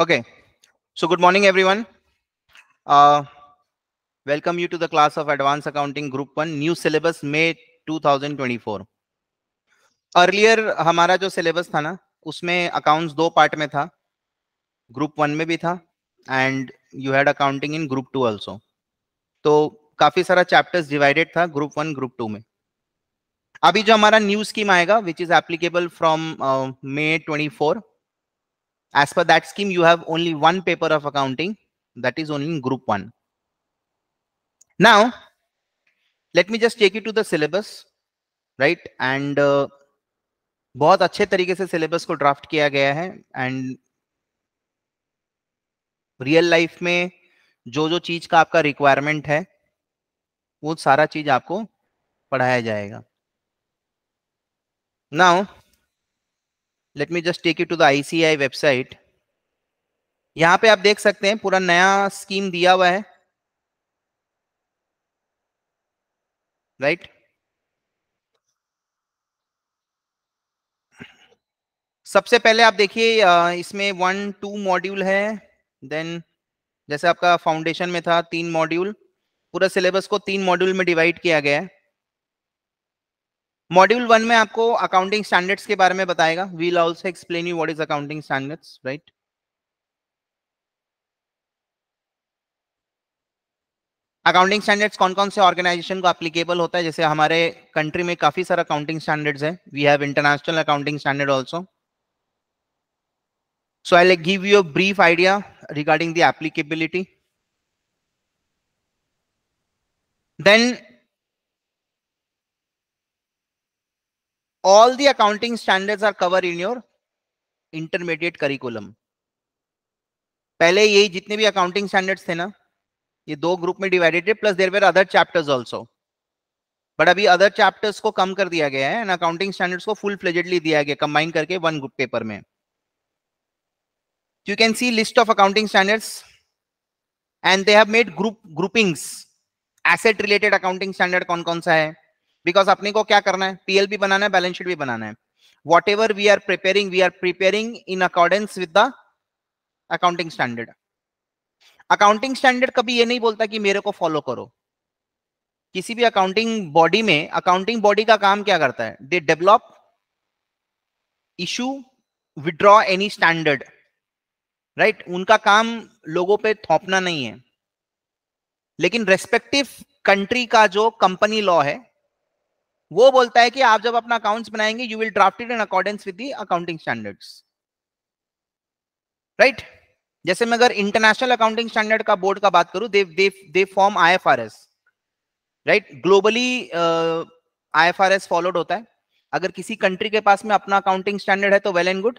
Okay, so good morning, everyone. Uh, welcome you to the class of Advanced Accounting Group 1, new syllabus May 2024. Earlier हमारा जो syllabus था ना उसमें accounts दो part में था ग्रुप वन में भी था and you had accounting in group two also तो काफी सारा चैप्टर्स डिवाइडेड था ग्रुप वन ग्रुप टू में अभी जो हमारा न्यू स्कीम आएगा which is applicable from May twenty four as per that scheme you have only one paper of accounting that is only in group 1 now let me just take you to the syllabus right and uh, बहुत अच्छे तरीके से syllabus को draft किया गया है and real life में jo जो चीज का आपका रिक्वायरमेंट है वो सारा चीज आपको पढ़ाया जाएगा now let me just take you to the ICI website यहां पे आप देख सकते हैं पूरा नया स्कीम दिया हुआ है राइट right? सबसे पहले आप देखिए इसमें वन टू मॉड्यूल है देन जैसे आपका फाउंडेशन में था तीन मॉड्यूल पूरा सिलेबस को तीन मॉड्यूल में डिवाइड किया गया है मॉड्यूल वन में आपको अकाउंटिंग स्टैंडर्ड्स के बारे में बताएगा we'll also explain you what is accounting standards right accounting standards कौन कौन से ऑर्गेनाइजेशन को एप्लीकेबल होता है जैसे हमारे कंट्री में काफी सारा अकाउंटिंग स्टैंडर्ड्स है we have international accounting standard also so I give you a brief idea regarding the applicability then all the accounting standards are covered in your intermediate curriculum पहले यही जितने भी अकाउंटिंग स्टैंडर्ड्स थे ना ये दो group में डिवाइडेड थे plus there were other chapters also but अभी अदर चैप्टर्स को कम कर दिया गया है एंड अकाउंटिंग स्टैंडर्ड्स को फुल फ्लेजेडली दिया गया कंबाइन करके वन ग्रुप पेपर में you can see list of accounting standards and they have made group groupings asset related accounting standard कौन कौन सा है बिकॉज अपने को क्या करना है पीएल भी बनाना है बैलेंस शीट भी बनाना है whatever we are preparing we are preparing in accordance with the accounting standard accounting standard कभी ये नहीं बोलता कि मेरे को फॉलो करो किसी भी अकाउंटिंग बॉडी में अकाउंटिंग बॉडी का काम क्या करता है they develop issue withdraw any standard right उनका काम लोगों पे थोपना नहीं है लेकिन रेस्पेक्टिव कंट्री का जो कंपनी लॉ है वो बोलता है कि आप जब अपना अकाउंट्स बनाएंगे you will draft it in accordance with the accounting standards right जैसे मैं अगर इंटरनेशनल अकाउंटिंग स्टैंडर्ड का बोर्ड का बात करूं they they they form IFRS right globally IFRS followed होता है अगर किसी कंट्री के पास में अपना अकाउंटिंग स्टैंडर्ड है तो वेल एंड गुड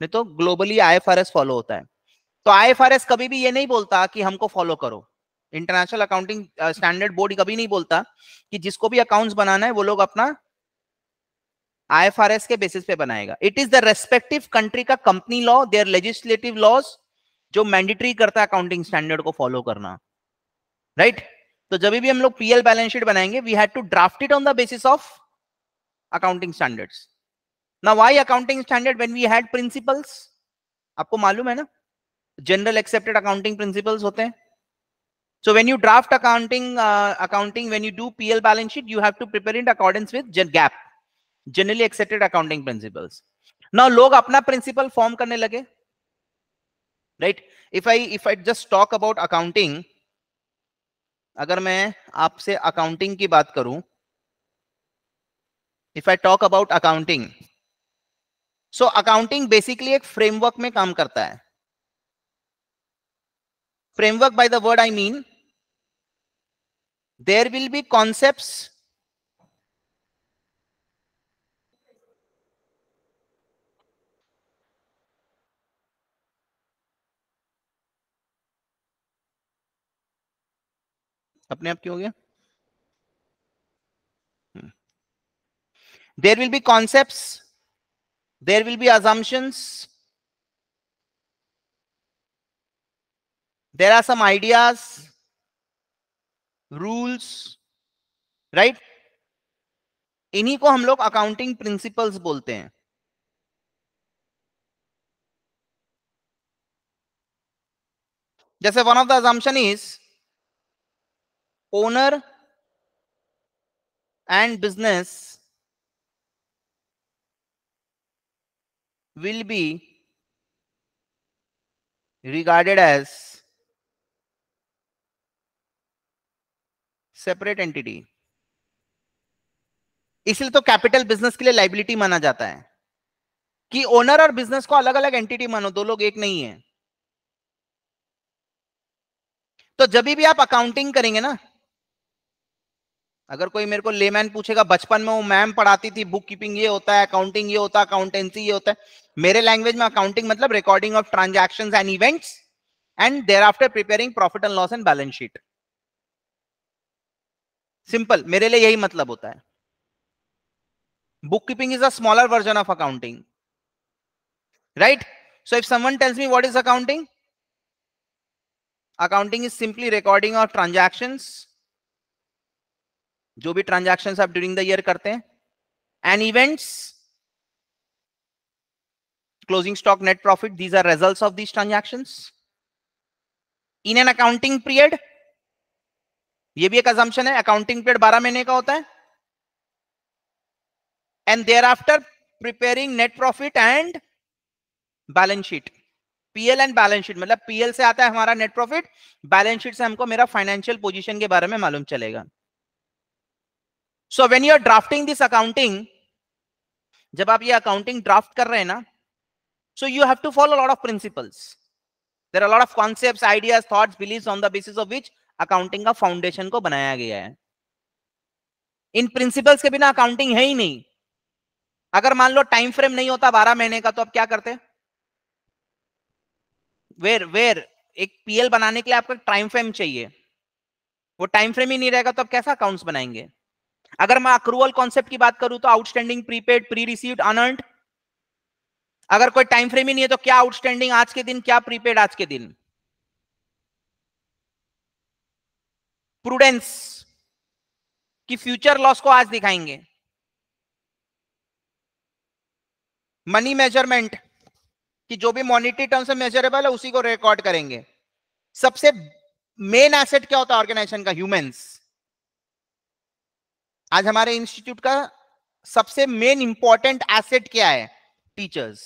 नहीं तो ग्लोबली आईएफआरएस फॉलो होता है तो आईएफआरएस कभी भी ये नहीं बोलता कि हमको फॉलो करो इंटरनेशनल अकाउंटिंग स्टैंडर्ड बोर्ड कभी नहीं बोलता कि जिसको भी अकाउंट्स बनाना है वो लोग अपना आईएफआरएस के बेसिस पे बनाएगा it is the respective country का company law their legislative laws जो मैंडेटरी करता है अकाउंटिंग स्टैंडर्ड को फॉलो करना राइट right? तो जब भी हम लोग पीएल बैलेंस शीट बनाएंगे we had to draft it on the basis of accounting standards ना why accounting standard when we had principles आपको मालूम है ना जनरल एक्सेप्टेड अकाउंटिंग प्रिंसिपल्स होते हैं So when you draft accounting, uh, accounting, when you do PL balance sheet, you have to prepare in accordance with gen gap generally accepted accounting principles. Now, log apna principle form karne lage, right? If I if I just talk about accounting, अगर मैं आपसे accounting की बात करूं, if I talk about accounting, so accounting basically एक framework में काम करता है. framework by the word i mean there will be concepts अपने आप क्यों हो गया there will be concept there will be assumptions there are some ideas rules right इन्हीं को हम लोग अकाउंटिंग प्रिंसिपल्स बोलते हैं जैसे one of the assumption is owner and business will be regarded as separate entity इसलिए तो कैपिटल बिजनेस के लिए लाइबिलिटी माना जाता है कि ओनर और बिजनेस को अलग अलग एंटिटी मानो दो लोग एक नहीं है तो जब भी आप अकाउंटिंग करेंगे ना अगर कोई मेरे को लेमैन पूछेगा बचपन में वो मैम पढ़ाती थी बुक कीपिंग ये होता है अकाउंटिंग ये होता है अकाउंटेंसी ये होता है मेरे लैंग्वेज में अकाउंटिंग मतलब recording of transaction and events and thereafter preparing profit and loss and balance sheet simple मेरे लिए यही मतलब होता है bookkeeping is a smaller version of accounting right so if someone tells me what is accounting accounting is simply recording of transactions जो भी transactions आप during the year करते हैं and events closing stock net profit these are result of these transaction in an accounting period ये भी एक assumption है accounting period बारह महीने का होता है and thereafter preparing net profit and balance sheet PL and balance sheet मतलब पीएल से आता है हमारा नेट प्रॉफिट बैलेंस शीट से हमको मेरा फाइनेंशियल पोजिशन के बारे में मालूम चलेगा so when you are drafting this accounting जब आप ये अकाउंटिंग ड्राफ्ट कर रहे हैं ना so you have to follow lot of principles there are lot of concept ideas thought believe on the basis of which accounting का foundation को बनाया गया है इन प्रिंसिपल्स के बिना अकाउंटिंग है ही नहीं अगर मान लो टाइम फ्रेम नहीं होता बारह महीने का तो आप क्या करते वेर वेर एक पीएल बनाने के लिए आपका टाइम फ्रेम चाहिए वो टाइम फ्रेम ही नहीं रहेगा तो आप कैसा अकाउंट्स बनाएंगे अगर मैं अक्रूवल कॉन्सेप्ट की बात करूं तो outstanding prepaid pre received unearned अगर कोई टाइम फ्रेम ही नहीं है तो क्या आउटस्टैंडिंग आज के दिन क्या प्रीपेड आज के दिन प्रूडेंस की फ्यूचर लॉस को आज दिखाएंगे मनी मेजरमेंट कि जो भी मॉनिटरी टर्म से मेजरेबल है उसी को रिकॉर्ड करेंगे सबसे मेन एसेट क्या होता है ऑर्गेनाइजेशन का ह्यूमंस आज हमारे इंस्टीट्यूट का सबसे मेन इंपॉर्टेंट एसेट क्या है टीचर्स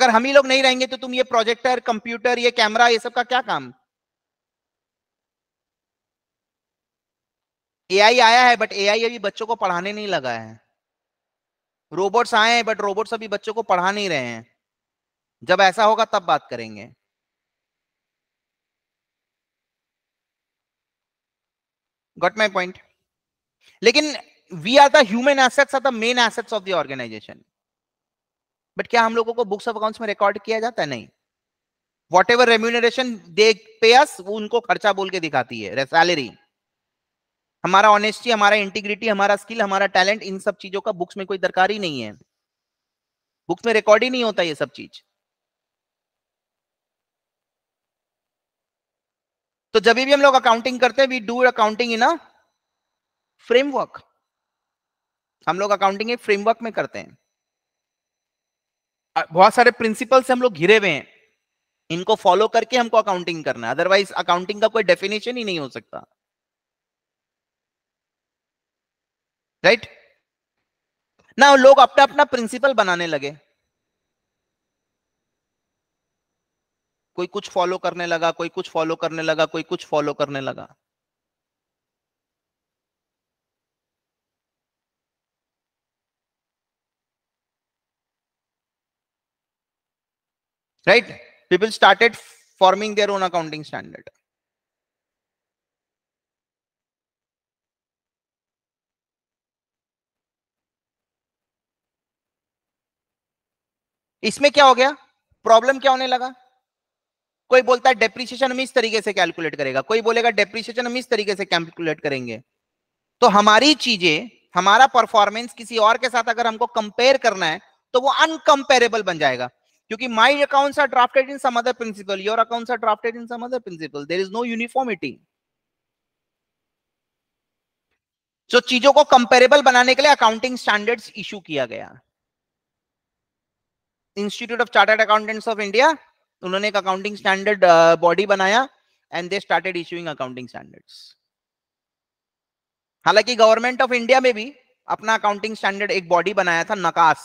अगर हम ही लोग नहीं रहेंगे तो तुम ये प्रोजेक्टर कंप्यूटर ये कैमरा ये सब का क्या काम एआई आया है बट एआई अभी बच्चों को पढ़ाने नहीं लगा है रोबोट्स आए हैं बट रोबोट्स अभी बच्चों को पढ़ा नहीं रहे हैं जब ऐसा होगा तब बात करेंगे गॉट माई पॉइंट लेकिन we are the human assets are the main assets of the organisation but क्या हम लोगों को बुक्स ऑफ अकाउंट्स में रिकॉर्ड किया जाता है नहीं वॉट एवर रेम्यूनरेशन दे पे अस उनको खर्चा बोल के दिखाती है सैलरी हमारा ऑनेस्टी हमारा इंटीग्रिटी हमारा स्किल हमारा टैलेंट इन सब चीजों का बुक्स में कोई दरकार ही नहीं है बुक्स में रिकॉर्ड ही नहीं होता ये सब चीज तो जब भी हम लोग अकाउंटिंग करते हैं we do accounting in a framework हम लोग अकाउंटिंग एक फ्रेमवर्क में करते हैं बहुत सारे प्रिंसिपल से हम लोग घिरे हुए हैं इनको फॉलो करके हमको अकाउंटिंग करना है अदरवाइज अकाउंटिंग का कोई डेफिनेशन ही नहीं हो सकता राइट ना लोग अपना अपना प्रिंसिपल बनाने लगे कोई कुछ फॉलो करने लगा कोई कुछ फॉलो करने लगा कोई कुछ फॉलो करने लगा right people started forming their own accounting standard इसमें क्या हो गया प्रॉब्लम क्या होने लगा कोई बोलता है डेप्रिसिएशन हम इस तरीके से कैलकुलेट करेगा कोई बोलेगा डेप्रिसिएशन हम इस तरीके से कैलकुलेट करेंगे तो हमारी चीजें हमारा परफॉर्मेंस किसी और के साथ अगर हमको कंपेयर करना है तो वो अनकंपेरेबल बन जाएगा क्योंकि my accounts are drafted in some other principle your accounts are drafted in some other principle there is no uniformity so चीजों को कंपेरेबल बनाने के लिए अकाउंटिंग स्टैंडर्ड्स इशू किया गया Institute of Chartered Accountants of India उन्होंने एक accounting standard body बनाया and they started issuing accounting standards हालांकि गवर्नमेंट ऑफ इंडिया में भी अपना अकाउंटिंग स्टैंडर्ड एक बॉडी बनाया था NACAS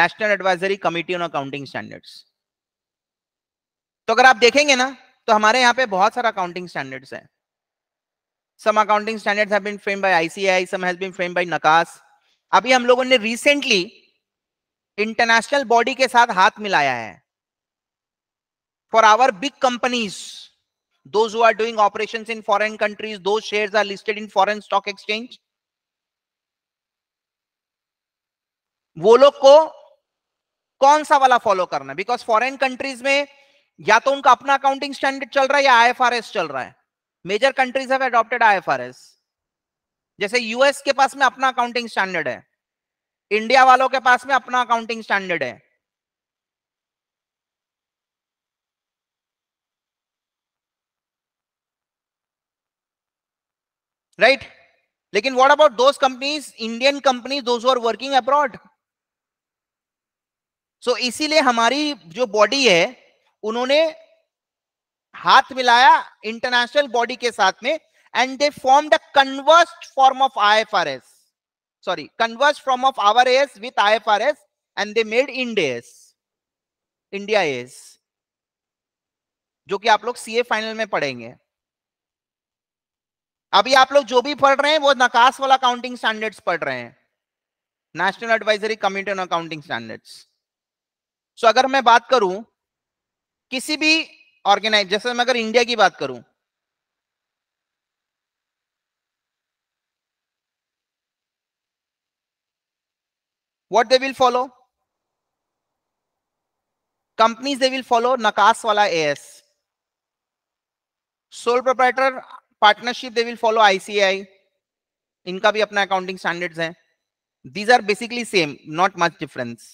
national advisory committee on accounting standards तो अगर आप देखेंगे ना तो हमारे यहाँ पे बहुत सारा अकाउंटिंग स्टैंडर्ड्स है some accounting standards have been framed by ICAI some has been framed by NACAS अभी हम लोगों ने रिसेंटली इंटरनेशनल बॉडी के साथ हाथ मिलाया है for our big companies those who doing operation in in countries दो share are listed in in stock exchange वो लोग को कौन सा वाला फॉलो करना बिकॉज फॉरेन कंट्रीज में या तो उनका अपना अकाउंटिंग स्टैंडर्ड चल रहा है या आईएफआरएस चल रहा है major countries have adopted IFRS जैसे यूएस के पास में अपना अकाउंटिंग स्टैंडर्ड है इंडिया वालों के पास में अपना अकाउंटिंग स्टैंडर्ड है राइट right? लेकिन what about those companies Indian companies those are working abroad so इसीलिए हमारी जो बॉडी है उन्होंने हाथ मिलाया इंटरनेशनल बॉडी के साथ में and they form the conversed form of S sorry converged from of our AS with IFRS and they made Ind AS India AS जो कि आप लोग सीए फाइनल में पढ़ेंगे अभी आप लोग जो भी पढ़ रहे हैं वो नकाश वाला अकाउंटिंग स्टैंडर्ड्स पढ़ रहे हैं national advisory committee on accounting standards so अगर मैं बात करूं किसी भी ऑर्गेनाइज जैसे मैं अगर इंडिया की बात करूं what they will follow companies they will follow nakas wala as sole proprietor partnership they will follow ici इनका भी अपना अकाउंटिंग स्टैंडर्ड्स हैं these are basically same not much difference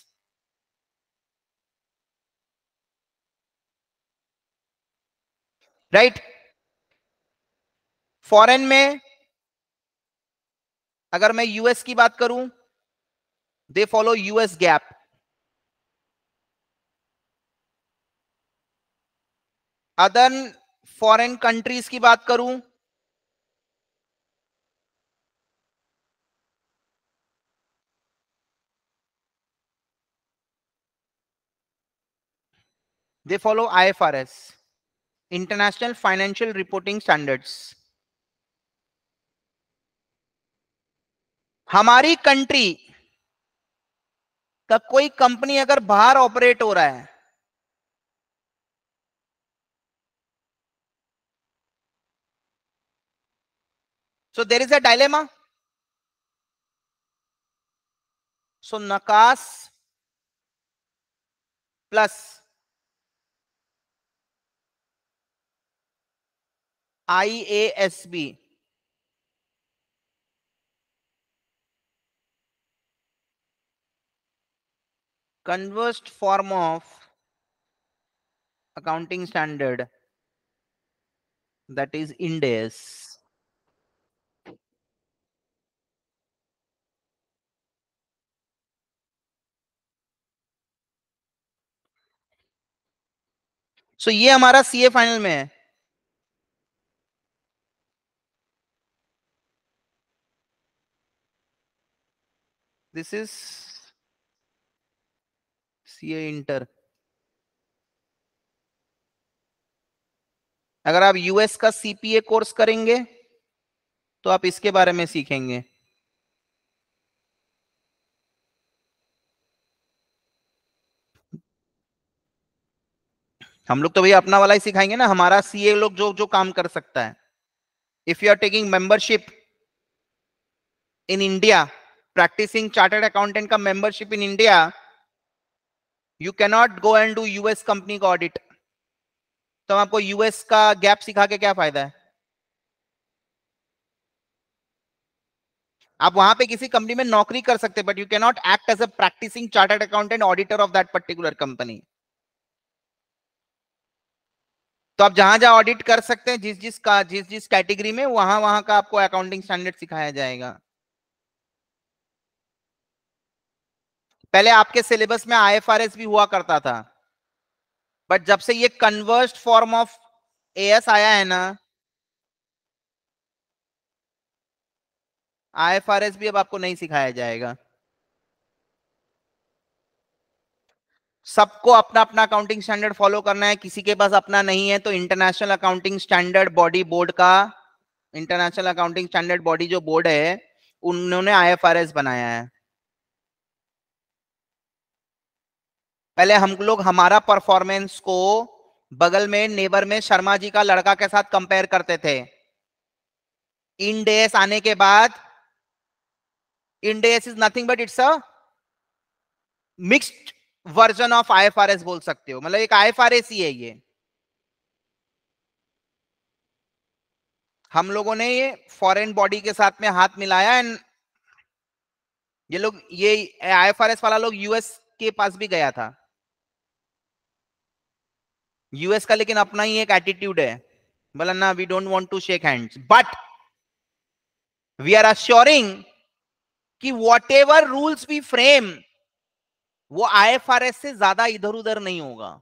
right right? Foreign में अगर मैं यूएस की बात करूं they follow US GAAP other foreign countries की बात करूं they follow I F R S international financial reporting standards हमारी कंट्री का कोई कंपनी अगर बाहर ऑपरेट हो रहा है so there is a dilemma so NACAS plus I A S B conversed form of accounting standard that is indes so so, ये हमारा सीए फाइनल में है दिस इज ए इंटर अगर आप यूएस का सीपीए कोर्स करेंगे तो आप इसके बारे में सीखेंगे हम लोग तो भैया अपना वाला ही सिखाएंगे ना हमारा सीए लोग जो जो काम कर सकता है if you are taking membership in India practicing chartered accountant का membership in India you cannot go and do US company का ऑडिट तो हम आपको यूएस का गैप सिखा के क्या फायदा है आप वहां पे किसी कंपनी में नौकरी कर सकते but you cannot act as a practicing chartered accountant auditor of that particular company तो आप जहां जहां ऑडिट कर सकते हैं जिस जिस का जिस जिस कैटेगरी में वहां वहां का आपको अकाउंटिंग स्टैंडर्ड सिखाया जाएगा पहले आपके सिलेबस में आईएफआरएस भी हुआ करता था बट जब से ये कन्वर्स्ड फॉर्म ऑफ एएस आया है ना आईएफआरएस भी अब आपको नहीं सिखाया जाएगा सबको अपना अपना अकाउंटिंग स्टैंडर्ड फॉलो करना है किसी के पास अपना नहीं है तो international accounting standard body board का इंटरनेशनल अकाउंटिंग स्टैंडर्ड बॉडी जो बोर्ड है उन्होंने आईएफआरएस बनाया है पहले हम लोग हमारा परफॉर्मेंस को बगल में नेबर में शर्मा जी का लड़का के साथ कंपेयर करते थे इन डेस आने के बाद Ind AS is nothing but it's a mixed version of IFRS बोल सकते हो मतलब एक आईएफआरएस ही है ये हम लोगों ने ये फॉरेन बॉडी के साथ में हाथ मिलाया एंड ये लोग ये आईएफआरएस वाला लोग यूएस के पास भी गया था यूएस का लेकिन अपना ही एक एटीट्यूड है बोला ना we don't want to shake hands but we are assuring that whatever rules we frame वो आईएफआरएस से ज्यादा इधर उधर नहीं होगा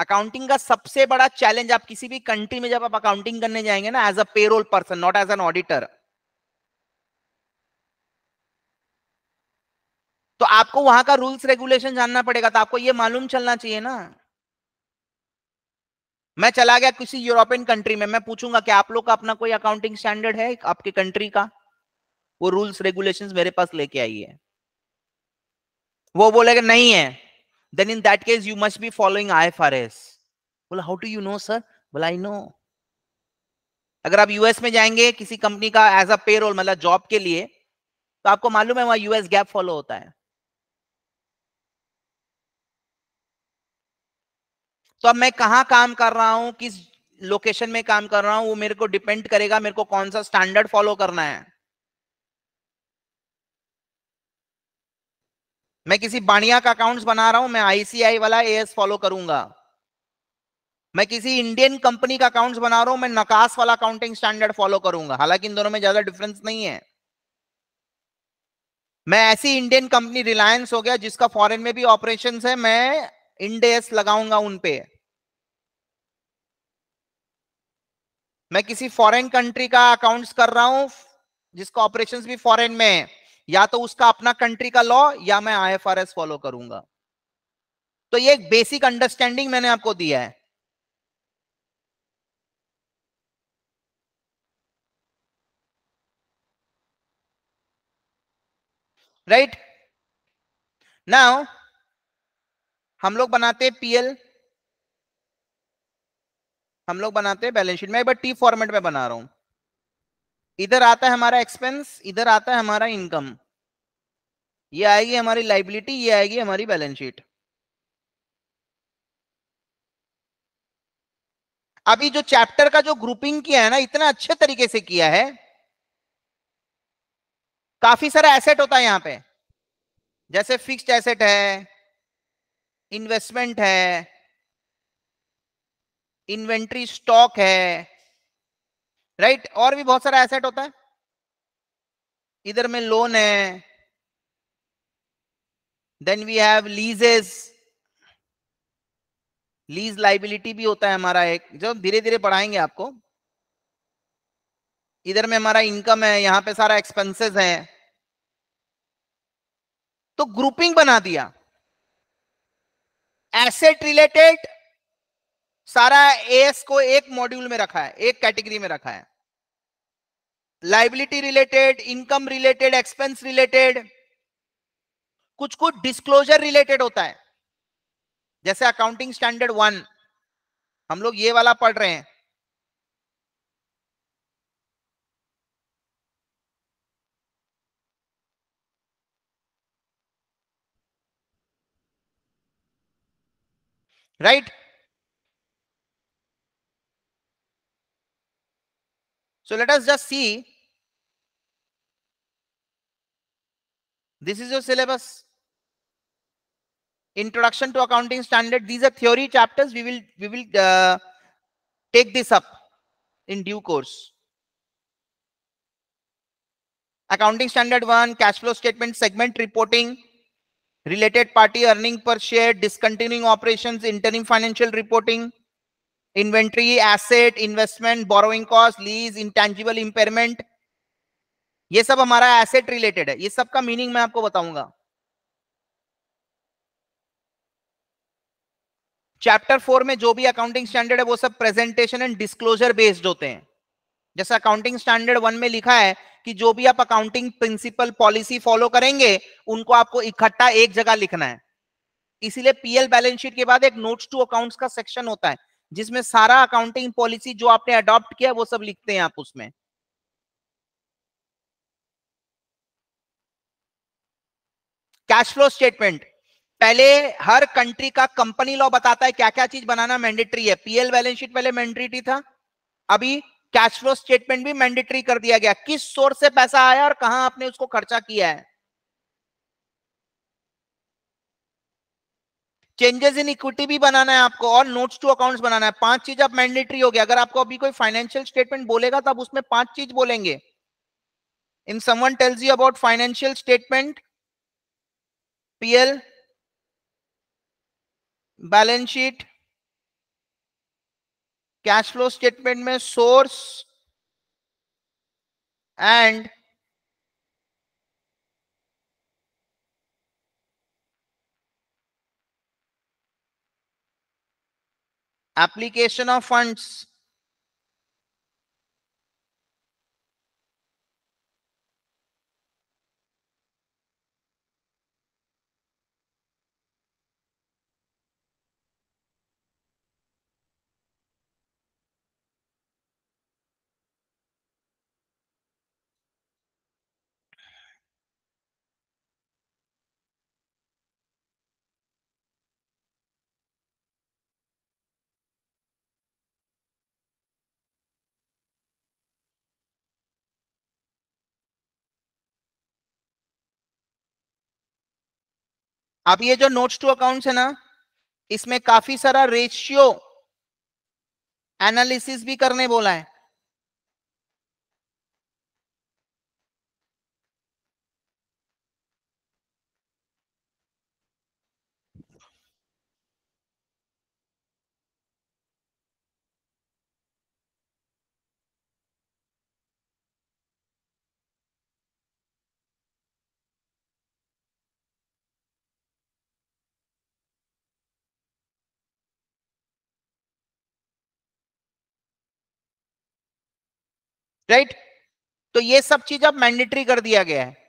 अकाउंटिंग का सबसे बड़ा चैलेंज आप किसी भी कंट्री में जब आप अकाउंटिंग करने जाएंगे ना as a payroll person not as an auditor तो आपको वहां का रूल्स रेगुलेशन जानना पड़ेगा तो आपको ये मालूम चलना चाहिए ना मैं चला गया किसी यूरोपियन कंट्री में मैं पूछूंगा कि आप लोग का अपना कोई अकाउंटिंग स्टैंडर्ड है आपके कंट्री का वो रूल्स रेगुलेशन मेरे पास लेके आई है वो बोलेगा नहीं है then in that case you must be following I बोला how do you know sir बोला आई नो अगर आप यूएस में जाएंगे किसी कंपनी का एज अ पेरोल मतलब जॉब के लिए तो आपको मालूम है वहां यूएस गैप फॉलो होता है तो अब मैं कहा काम कर रहा हूं किस लोकेशन में काम कर रहा हूं वो मेरे को डिपेंड करेगा मेरे को कौन सा स्टैंडर्ड फॉलो करना है मैं किसी बाणिया का अकाउंट्स बना रहा हूं मैं आईसीआई वाला एएस फॉलो करूंगा मैं किसी इंडियन कंपनी का अकाउंट्स बना रहा हूं मैं नकास वाला अकाउंटिंग स्टैंडर्ड फॉलो करूंगा हालांकि इन दोनों में ज्यादा डिफरेंस नहीं है मैं ऐसी इंडियन कंपनी रिलायंस हो गया जिसका फॉरेन में भी ऑपरेशन है मैं इंडेस लगाऊंगा उनपे मैं किसी फॉरेन कंट्री का अकाउंट कर रहा हूं जिसका ऑपरेशन भी फॉरेन में है या तो उसका अपना कंट्री का लॉ या मैं आई एस फॉलो करूंगा तो ये एक बेसिक अंडरस्टैंडिंग मैंने आपको दिया है राइट right? नाउ हम लोग बनाते हैं पीएल हम लोग बनाते हैं बैलेंस शीट में एक बार टी फॉर्मेट में बना रहा हूं इधर आता है हमारा एक्सपेंस इधर आता है हमारा इनकम ये आएगी हमारी लाइबिलिटी ये आएगी हमारी बैलेंस शीट अभी जो चैप्टर का जो ग्रुपिंग किया है ना इतना अच्छे तरीके से किया है काफी सारा एसेट होता है यहां पे जैसे फिक्स्ड एसेट है इन्वेस्टमेंट है इन्वेंट्री स्टॉक है राइट right? और भी बहुत सारा एसेट होता है इधर में लोन है then we have leases lease liability भी होता है हमारा एक जो धीरे धीरे पढ़ाएंगे आपको इधर में हमारा इनकम है यहां पे सारा एक्सपेंसेस है तो ग्रुपिंग बना दिया एसेट रिलेटेड सारा एस को एक मॉड्यूल में रखा है एक कैटेगरी में रखा है liability related income related expense related कुछ कुछ डिस्क्लोजर रिलेटेड होता है जैसे अकाउंटिंग स्टैंडर्ड वन हम लोग ये वाला पढ़ रहे हैं right right? So let us just see. This is your syllabus. Introduction to Accounting Standard. These are theory chapters. We will we will uh, take this up in due course. Accounting Standard 1, Cash Flow Statement, Segment Reporting, Related Party Earning Per Share, Discontinuing Operations, Interim Financial Reporting, inventory asset investment borrowing cost lease intangible impairment ये सब हमारा asset related है ये सब का meaning मैं आपको बताऊंगा चैप्टर फोर में जो भी अकाउंटिंग स्टैंडर्ड है वो सब प्रेजेंटेशन एंड डिस्क्लोजर बेस्ड होते हैं जैसे अकाउंटिंग स्टैंडर्ड वन में लिखा है कि जो भी आप अकाउंटिंग प्रिंसिपल पॉलिसी फॉलो करेंगे उनको आपको इकट्ठा एक जगह लिखना है इसीलिए पीएल बैलेंस शीट के बाद एक नोट्स टू अकाउंट्स का सेक्शन होता है जिसमें सारा अकाउंटिंग पॉलिसी जो आपने अडॉप्ट किया वो सब लिखते हैं आप उसमें कैश फ्लो स्टेटमेंट पहले हर कंट्री का कंपनी लॉ बताता है क्या क्या चीज बनाना मैंडेटरी है पीएल बैलेंस शीट पहले मैंडेटरी था अभी कैश फ्लो स्टेटमेंट भी मैंडेटरी कर दिया गया किस सोर्स से पैसा आया और कहां आपने उसको खर्चा किया है चेंजेस इन इक्विटी भी बनाना है आपको और नोट्स टू अकाउंट्स बनाना है पांच चीज आप मैंडेटरी हो गया अगर आपको अभी कोई फाइनेंशियल स्टेटमेंट बोलेगा तो आप उसमें पांच चीज बोलेंगे in someone tells you about financial statement PL balance sheet cash flow statement में source and application of funds अब ये जो नोट्स टू अकाउंट्स है ना इसमें काफी सारा रेशियो एनालिसिस भी करने बोला है राइट तो ये सब चीज अब मैंडेटरी कर दिया गया है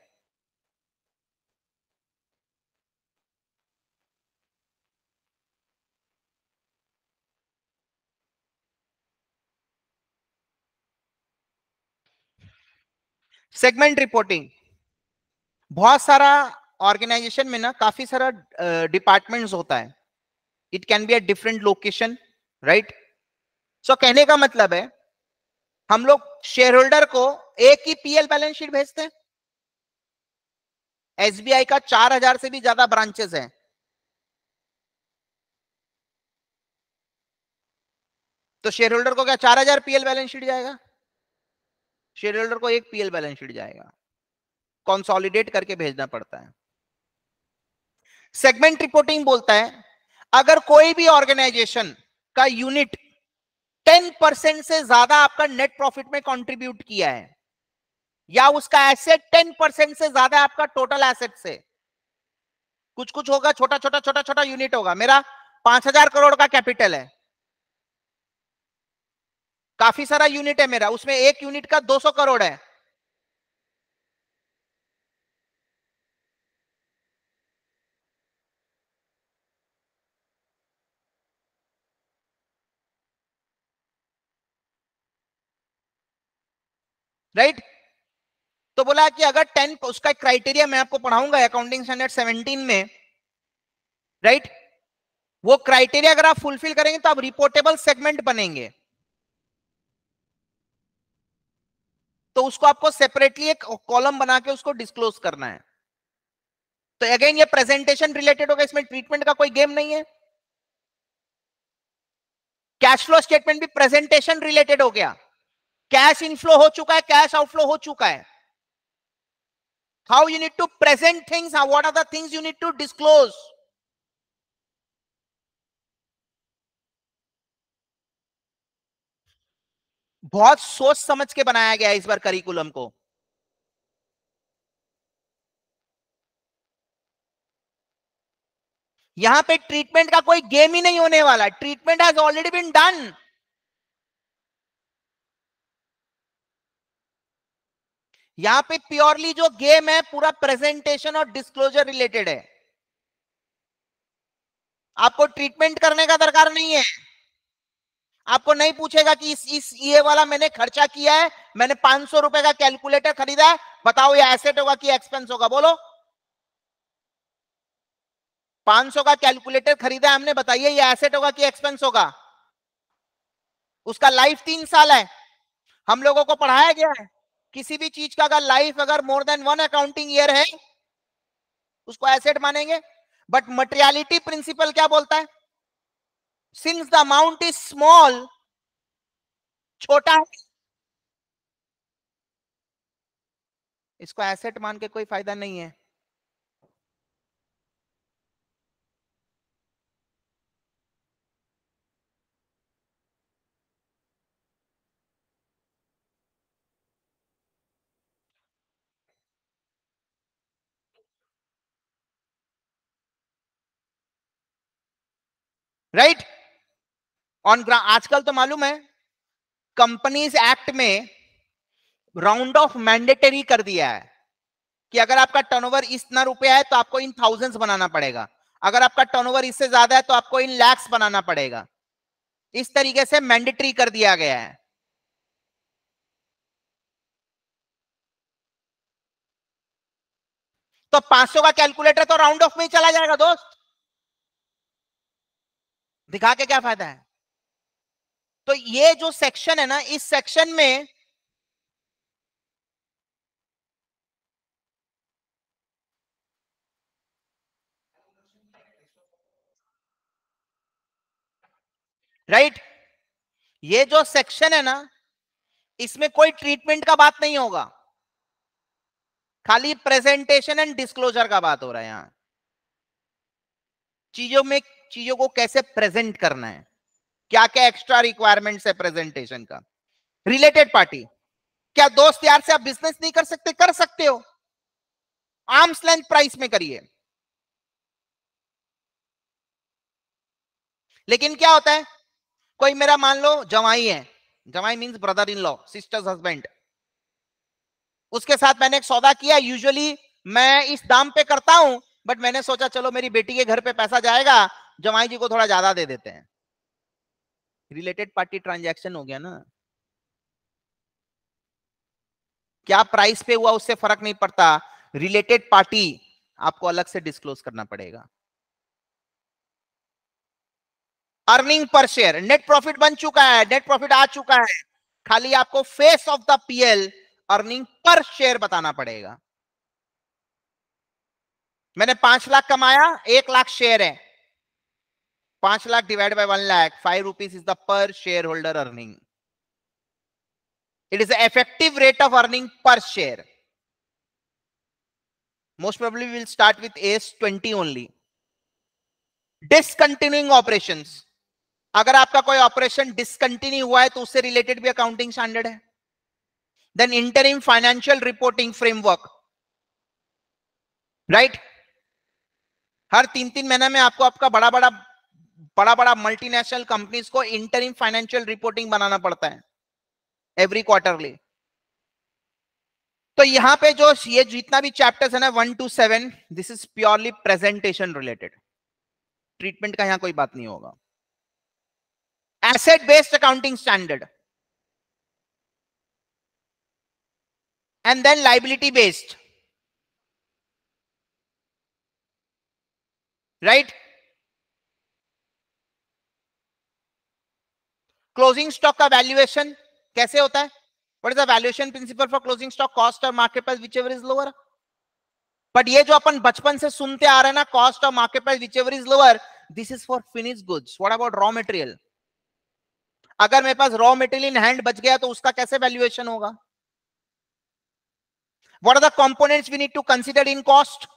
सेगमेंट रिपोर्टिंग बहुत सारा ऑर्गेनाइजेशन में ना काफी सारा डिपार्टमेंट्स होता है it can be at different location right so कहने का मतलब है हम लोग शेयर होल्डर को एक ही पीएल बैलेंस शीट भेजते हैं एसबीआई का चार हजार से भी ज्यादा ब्रांचेस हैं तो शेयर होल्डर को क्या चार हजार पीएल बैलेंस शीट जाएगा शेयर होल्डर को एक पीएल बैलेंस शीट जाएगा कंसोलिडेट करके भेजना पड़ता है सेगमेंट रिपोर्टिंग बोलता है अगर कोई भी ऑर्गेनाइजेशन का यूनिट टेन परसेंट से ज्यादा आपका नेट प्रॉफिट में कंट्रीब्यूट किया है या उसका एसेट टेन परसेंट से ज्यादा आपका टोटल एसेट से कुछ कुछ होगा छोटा छोटा छोटा छोटा यूनिट होगा मेरा पांच हजार करोड़ का कैपिटल है काफी सारा यूनिट है मेरा उसमें एक यूनिट का दो सौ करोड़ है राइट तो बोला कि अगर टेन उसका क्राइटेरिया मैं आपको पढ़ाऊंगा अकाउंटिंग स्टैंडर्ड सेवनटीन में राइट वो क्राइटेरिया अगर आप फुलफिल करेंगे तो आप रिपोर्टेबल सेगमेंट बनेंगे तो उसको आपको सेपरेटली एक कॉलम बना के उसको डिस्क्लोज करना है तो अगेन ये प्रेजेंटेशन रिलेटेड होगा इसमें ट्रीटमेंट का कोई गेम नहीं है कैश फ्लो स्टेटमेंट भी प्रेजेंटेशन रिलेटेड हो गया कैश इनफ्लो हो चुका है कैश आउटफ्लो हो चुका है how you need to present things what are the things you need to disclose बहुत सोच समझ के बनाया गया इस बार करिकुलम को यहां पे ट्रीटमेंट का कोई गेम ही नहीं होने वाला treatment has already been done यहां पे प्योरली जो गेम है पूरा प्रेजेंटेशन और डिस्क्लोजर रिलेटेड है आपको ट्रीटमेंट करने का दरकार नहीं है आपको नहीं पूछेगा कि इस इस ये वाला मैंने खर्चा किया है मैंने पांच सौ रुपए का कैलकुलेटर खरीदा है बताओ ये एसेट होगा कि एक्सपेंस होगा बोलो 500 का कैलकुलेटर खरीदा है हमने बताइए ये एसेट होगा कि एक्सपेंस होगा उसका लाइफ तीन साल है हम लोगों को पढ़ाया गया है किसी भी चीज का अगर लाइफ अगर more than one accounting year है उसको एसेट मानेंगे बट मटेरियलिटी प्रिंसिपल क्या बोलता है since the amount is small छोटा है इसको एसेट मान के कोई फायदा नहीं है राइट ऑन ग्राउंड आजकल तो मालूम है कंपनीज एक्ट में राउंड ऑफ मैंडेटरी कर दिया है कि अगर आपका टर्नओवर इतना रुपया है तो आपको इन थाउजेंड्स बनाना पड़ेगा अगर आपका टर्नओवर इससे ज्यादा है तो आपको इन लैक्स बनाना पड़ेगा इस तरीके से मैंडेटरी कर दिया गया है तो 500 का कैलकुलेटर तो राउंड ऑफ में ही चला जाएगा दोस्त दिखा के क्या फायदा है तो ये जो सेक्शन है ना इस सेक्शन में राइट right? ये जो सेक्शन है ना इसमें कोई ट्रीटमेंट का बात नहीं होगा खाली प्रेजेंटेशन एंड डिस्क्लोजर का बात हो रहा है यहां चीजों में चीजों को कैसे प्रेजेंट करना है क्या क्या एक्स्ट्रा रिक्वायरमेंट्स है प्रेजेंटेशन का रिलेटेड पार्टी क्या दोस्त यार से आप बिजनेस नहीं कर सकते कर सकते हो आर्म्स लेंथ प्राइस में करिए लेकिन क्या होता है कोई मेरा मान लो जवाई है जवाई means brother in law sisters husband उसके साथ मैंने एक सौदा किया यूजुअली मैं इस दाम पे करता हूं बट मैंने सोचा चलो मेरी बेटी के घर पे पैसा जाएगा जमाई जी को थोड़ा ज्यादा दे देते हैं रिलेटेड पार्टी ट्रांजैक्शन हो गया ना क्या प्राइस पे हुआ उससे फर्क नहीं पड़ता रिलेटेड पार्टी आपको अलग से डिस्क्लोज करना पड़ेगा earning per share net profit बन चुका है नेट प्रॉफिट आ चुका है खाली आपको face of the PL earning per share बताना पड़ेगा मैंने पांच लाख कमाया एक लाख शेयर है पांच lakh divide by one lakh five rupees is the per shareholder earning it is effective rate of earning per share most most will start with S twenty only discontinuing operation अगर आपका कोई ऑपरेशन डिसकंटिन्यू हुआ है तो उससे related भी accounting standard है then interim financial reporting framework right हर तीन तीन महीने में आपको आपका बड़ा बड़ा बड़ा बड़ा मल्टीनेशनल कंपनीज को इंटरिम फाइनेंशियल रिपोर्टिंग बनाना पड़ता है एवरी क्वार्टरली तो यहां पे जो ये जितना भी चैप्टर्स है ना one two seven this is purely presentation related treatment का यहां कोई बात नहीं होगा asset based accounting standard and then liability based right closing stock का वैल्यूएशन कैसे होता है what is the valuation principle for closing stock cost और market price whichever is lower but ये जो अपन बचपन से सुनते आ रहे हैं ना कॉस्ट और market price whichever is lower this is for finish goods what about raw material अगर मेरे पास रॉ मटेरियल इन हैंड बच गया तो उसका कैसे वैल्यूएशन होगा what are the components we need to consider in cost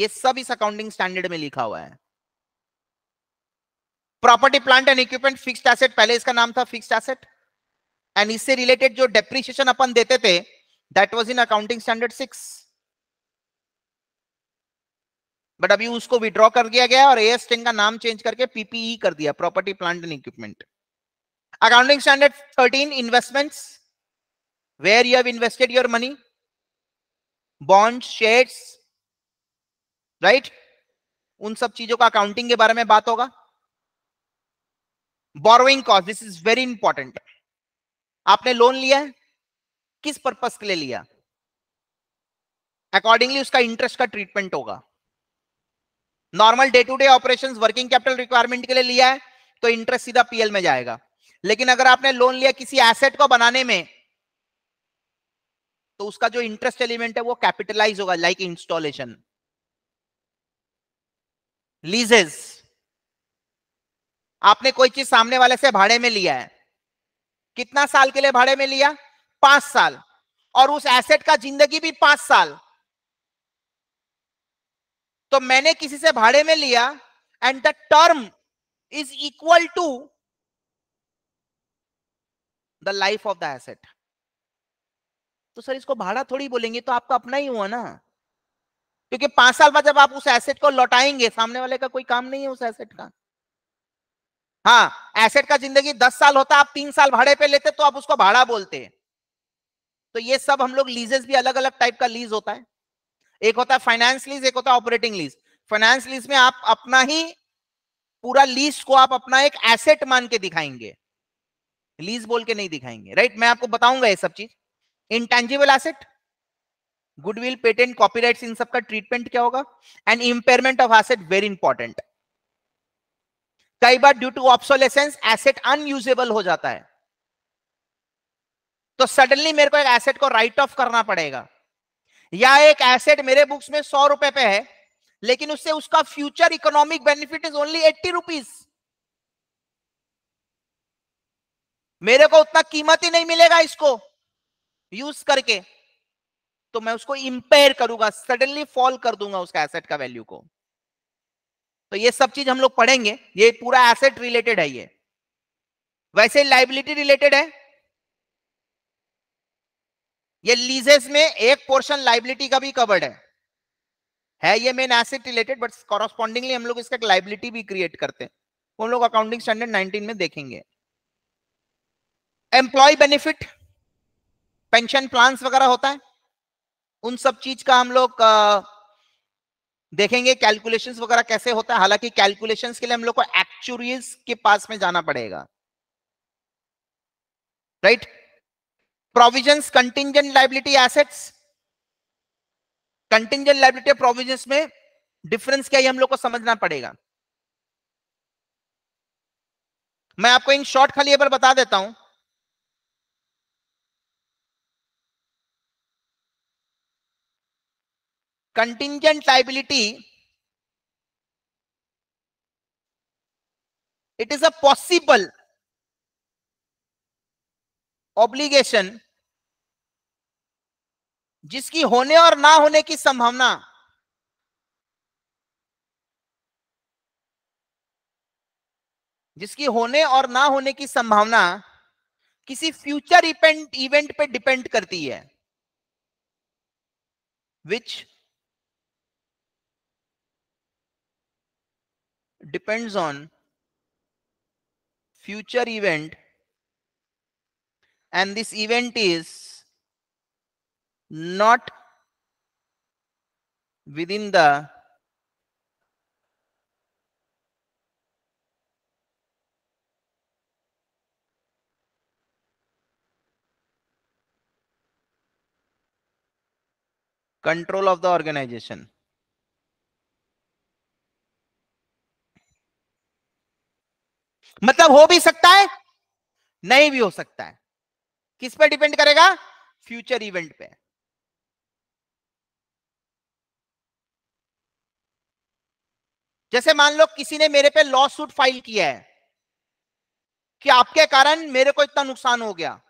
ये सब इस अकाउंटिंग स्टैंडर्ड में लिखा हुआ है property plant and equipment fixed asset पहले इसका नाम था फिक्स्ड एसेट एंड इससे रिलेटेड जो डेप्रिसिएशन अपन देते थे that was in accounting standard six but अभी उसको विड्रॉ कर दिया गया और एस टेन का नाम चेंज करके पीपीई e कर दिया property plant and equipment accounting standard thirteen investment where you have invested your money bond shares right उन सब चीजों का अकाउंटिंग के बारे में बात होगा borrowing cost this is very important आपने लोन लिया है किस पर्पज के लिए लिया अकॉर्डिंगली उसका इंटरेस्ट का ट्रीटमेंट होगा normal day to day operation working capital requirement के लिए लिया है तो इंटरेस्ट सीधा पीएल में जाएगा लेकिन अगर आपने लोन लिया किसी एसेट को बनाने में तो उसका जो इंटरेस्ट एलिमेंट है वो कैपिटलाइज होगा लाइक इंस्टॉलेशन लीजेस आपने कोई चीज सामने वाले से भाड़े में लिया है कितना साल के लिए भाड़े में लिया पांच साल और उस एसेट का जिंदगी भी पांच साल तो मैंने किसी से भाड़े में लिया and the term is equal to the life of the asset तो सर इसको भाड़ा थोड़ी बोलेंगे तो आपका अपना ही हुआ ना क्योंकि पांच साल बाद जब आप उस एसेट को लौटाएंगे सामने वाले का कोई काम नहीं है उस एसेट का हाँ एसेट का जिंदगी दस साल होता आप तीन साल भाड़े पे लेते तो आप उसको भाड़ा बोलते हैं तो ये सब हम लोग लीजेस भी अलग अलग टाइप का लीज होता है एक होता है फाइनेंस लीज एक होता है ऑपरेटिंग लीज फाइनेंस लीज में आप अपना ही पूरा लीज को आप अपना एक एसेट मान के दिखाएंगे लीज बोल के नहीं दिखाएंगे राइट मैं आपको बताऊंगा ये सब चीज intangible asset goodwill patent copyrights इन सब का ट्रीटमेंट क्या होगा and impairment of asset very important कई बार due to obsolescence asset unusable हो जाता है तो सडनली मेरे को एक एसेट को राइट ऑफ करना पड़ेगा या एक एसेट मेरे बुक्स में सौ रुपए पे है लेकिन उससे उसका future economic benefit is only eighty rupees मेरे को उतना कीमत ही नहीं मिलेगा इसको यूज करके तो मैं उसको इंपेयर करूंगा सडनली फॉल कर दूंगा उसका एसेट का वैल्यू को तो ये सब चीज हम लोग पढ़ेंगे ये पूरा एसेट रिलेटेड है ये वैसे लाइबिलिटी रिलेटेड है ये लीजेस में एक पोर्शन लाइबिलिटी का भी कवर्ड है है ये main asset related but correspondingly हम लोग इसका लाइबिलिटी भी क्रिएट करते हैं हम लोग अकाउंटिंग स्टैंडर्ड 19 में देखेंगे एम्प्लॉय बेनिफिट पेंशन प्लान्स वगैरह होता है उन सब चीज का हम लोग देखेंगे कैलकुलेशंस वगैरह कैसे होता है हालांकि कैलकुलेशंस के लिए हम लोग को एक्चुअल्स के पास में जाना पड़ेगा right provisions contingent liability assets contingent liability provisions में डिफरेंस क्या है हम लोग को समझना पड़ेगा मैं आपको इन शॉर्ट खाली एक बार बता देता हूं contingent liability it is a possible obligation जिसकी होने और ना होने की संभावना जिसकी होने और ना होने की संभावना किसी फ्यूचर इवेंट इवेंट पे डिपेंड करती है विच depends on future event and this event is not within the control of the organization. मतलब हो भी सकता है नहीं भी हो सकता है किस पे डिपेंड करेगा फ्यूचर इवेंट पे जैसे मान लो किसी ने मेरे पे लॉ सूट फाइल किया है कि आपके कारण मेरे को इतना नुकसान हो गया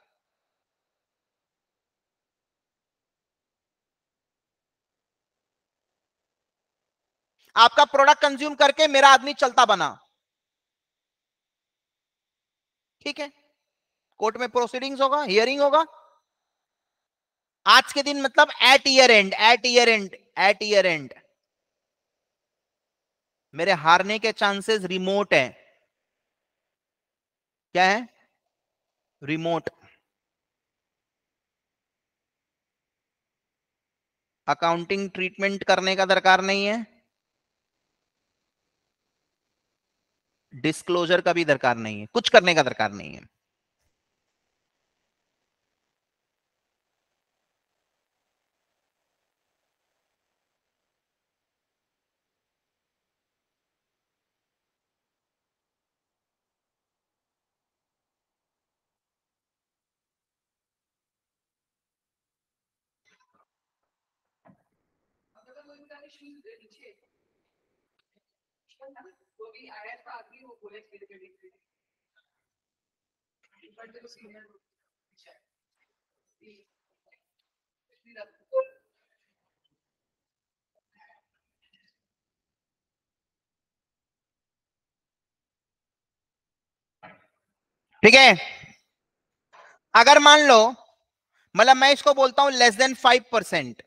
आपका प्रोडक्ट कंज्यूम करके मेरा आदमी चलता बना ठीक है कोर्ट में प्रोसीडिंग्स होगा हियरिंग होगा आज के दिन मतलब at year end at year end at year end मेरे हारने के चांसेस रिमोट है क्या है रिमोट अकाउंटिंग ट्रीटमेंट करने का दरकार नहीं है डिस्क्लोजर का भी दरकार नहीं है कुछ करने का दरकार नहीं है Thank you. वो भी का आदमी वो बोले अच्छा, ठीक है अगर मान लो मतलब मैं इसको बोलता हूं less than five percent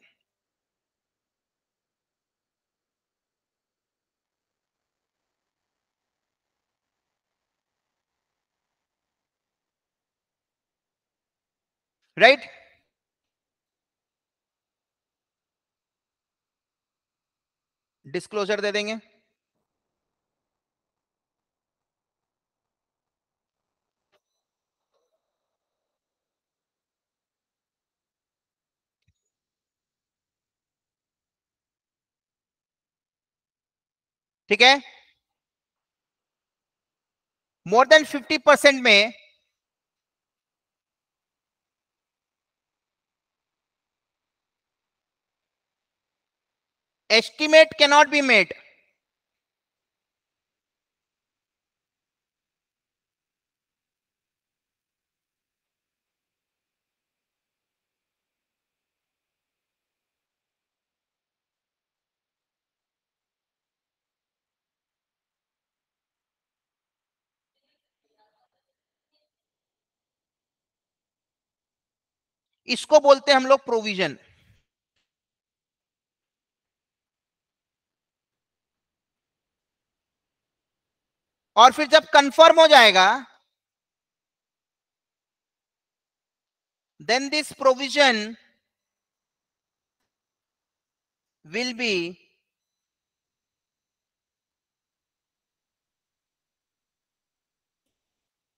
right disclosure दे देंगे ठीक है मोर देन फिफ्टी परसेंट में estimate cannot be made इसको बोलते हैं हम लोग प्रोविजन और फिर जब कंफर्म हो जाएगा then this provision will be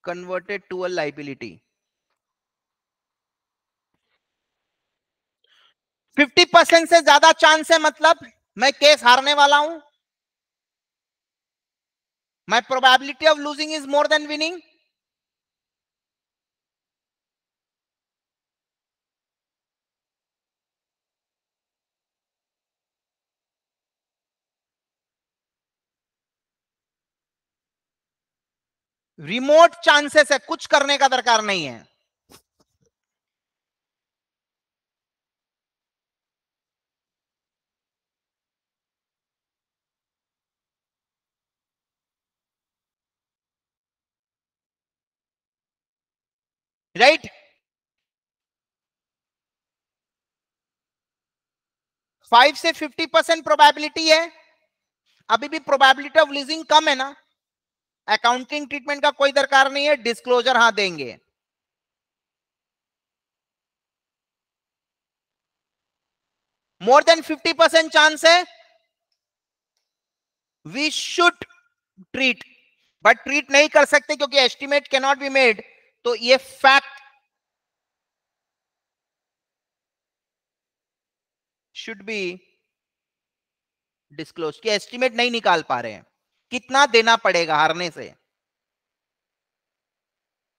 converted to a liability 50% से ज्यादा चांस है मतलब मैं केस हारने वाला हूं my probability of losing is more than winning remote chances है कुछ करने का दरकार नहीं है right फाइव से फिफ्टी परसेंट प्रोबेबिलिटी है अभी भी प्रोबेबिलिटी ऑफ लीजिंग कम है ना अकाउंटिंग ट्रीटमेंट का कोई दरकार नहीं है डिस्क्लोजर हाँ देंगे more than fifty percent chance है we should treat but treat नहीं कर सकते क्योंकि एस्टिमेट कैनॉट बी मेड तो ये फैक्ट शुड बी डिस्क्लोज कि एस्टिमेट नहीं निकाल पा रहे हैं कितना देना पड़ेगा हारने से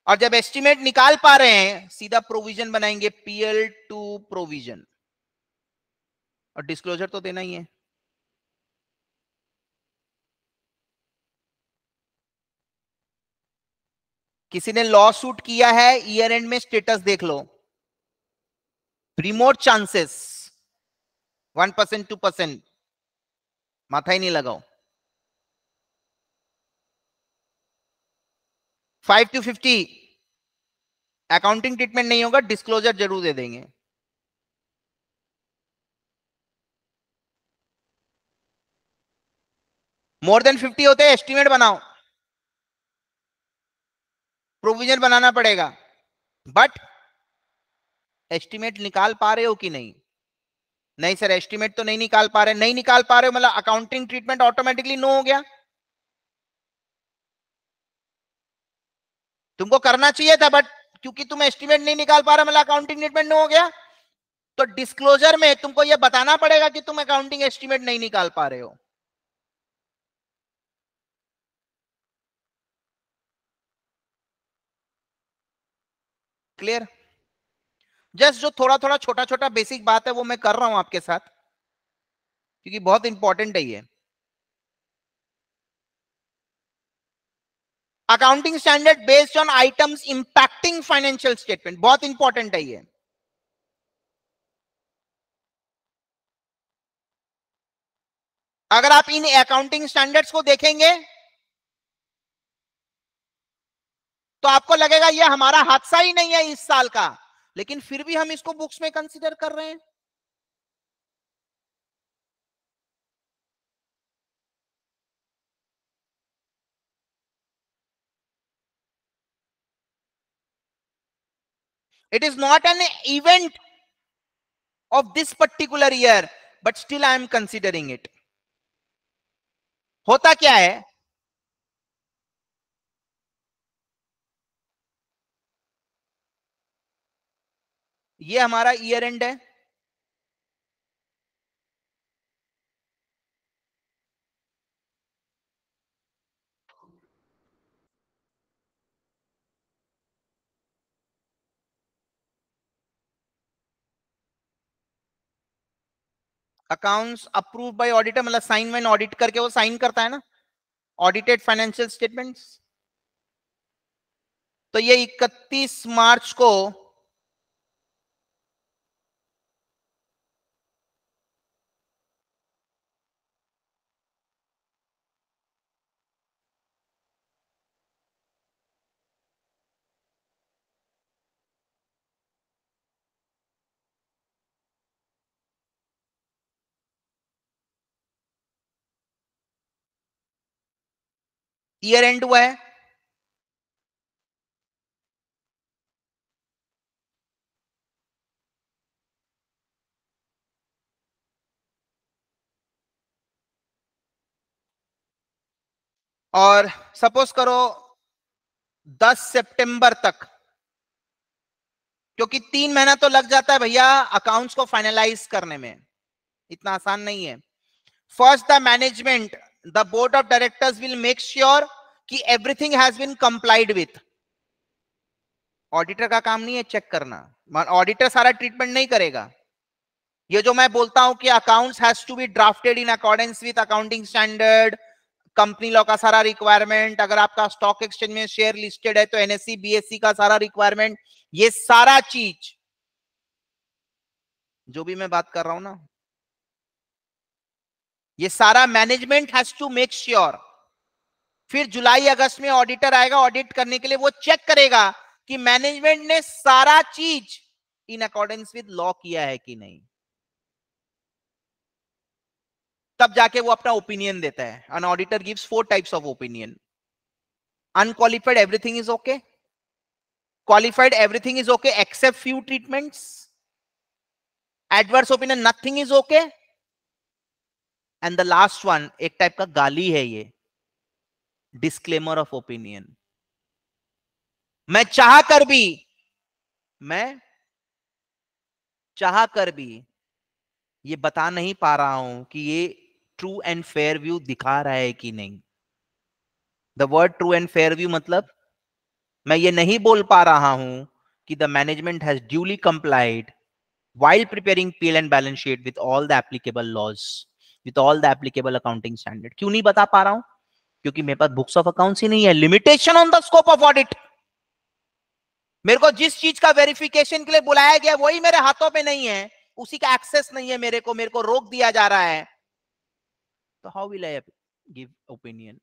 और जब एस्टिमेट निकाल पा रहे हैं सीधा प्रोविजन बनाएंगे पीएल टू प्रोविजन और डिस्क्लोजर तो देना ही है किसी ने लॉ सूट किया है ईयर एंड में स्टेटस देख लो remote chances one percent two percent माथा ही नहीं लगाओ five to fifty accounting treatment नहीं होगा डिस्क्लोजर जरूर दे देंगे मोर देन फिफ्टी होते हैं एस्टिमेट बनाओ प्रोविजन बनाना पड़ेगा बट एस्टिमेट निकाल पा रहे हो कि नहीं नहीं सर एस्टिमेट तो नहीं निकाल पा रहे नहीं निकाल पा रहे हो मतलब अकाउंटिंग ट्रीटमेंट ऑटोमेटिकली नो हो गया तुमको करना चाहिए था बट क्योंकि तुम एस्टिमेट नहीं निकाल पा रहे मतलब अकाउंटिंग ट्रीटमेंट नो हो गया तो डिस्क्लोजर में तुमको यह बताना पड़ेगा कि तुम अकाउंटिंग एस्टिमेट नहीं निकाल पा रहे हो क्लियर जस्ट जो थोड़ा थोड़ा छोटा छोटा बेसिक बात है वो मैं कर रहा हूं आपके साथ क्योंकि बहुत इंपॉर्टेंट है ये accounting standard based on items impacting financial statement बहुत इंपॉर्टेंट है ये अगर आप इन अकाउंटिंग स्टैंडर्ड्स को देखेंगे तो आपको लगेगा ये हमारा हादसा ही नहीं है इस साल का लेकिन फिर भी हम इसको बुक्स में कंसिडर कर रहे हैं it is not an event of this particular year but still I am considering it होता क्या है ये हमारा ईयर एंड है अकाउंट्स अप्रूव बाय ऑडिटर मतलब साइन वाइन ऑडिट करके वो साइन करता है ना ऑडिटेड फाइनेंशियल स्टेटमेंट्स तो ये 31 मार्च को ईयर एंड हुआ है और सपोज करो 10 सितंबर तक क्योंकि तीन महीना तो लग जाता है भैया अकाउंट्स को फाइनलाइज करने में इतना आसान नहीं है first the management the board of directors will make sure कि everything has been complied with auditor का काम नहीं है चेक करना ऑडिटर सारा ट्रीटमेंट नहीं करेगा ये जो मैं बोलता हूं कि accounts has to be drafted in accordance with accounting standard company law का सारा रिक्वायरमेंट अगर आपका स्टॉक एक्सचेंज में शेयर लिस्टेड है तो एनएससी बीएससी e, e का सारा रिक्वायरमेंट ये सारा चीज जो भी मैं बात कर रहा हूं ना ये सारा management has to make sure फिर जुलाई अगस्त में ऑडिटर आएगा ऑडिट करने के लिए वो चेक करेगा कि मैनेजमेंट ने सारा चीज इन अकॉर्डेंस विद लॉ किया है कि नहीं तब जाके वो अपना ओपिनियन देता है an auditor gives four types of opinion unqualified everything is okay qualified everything is okay except few treatments adverse opinion nothing is okay and the last one एक टाइप का गाली है ये डिस्क्लेमर ऑफ ओपिनियन मैं चाह कर भी मैं चाह कर भी ये बता नहीं पा रहा हूं कि ये ट्रू एंड फेयर व्यू दिखा रहा है कि नहीं the word true and fair view मतलब मैं ये नहीं बोल पा रहा हूं कि the management has duly complied while preparing P L and balance sheet with all the applicable laws with all the applicable accounting standard क्यों नहीं बता पा रहा हूं क्योंकि मेरे पास बुक्स ऑफ अकाउंट्स ही नहीं है limitation on the scope of audit मेरे को जिस चीज का वेरिफिकेशन के लिए बुलाया गया वही मेरे हाथों पे नहीं है उसी का एक्सेस नहीं है मेरे को मेरे को रोक दिया जा रहा है तो how will I give opinion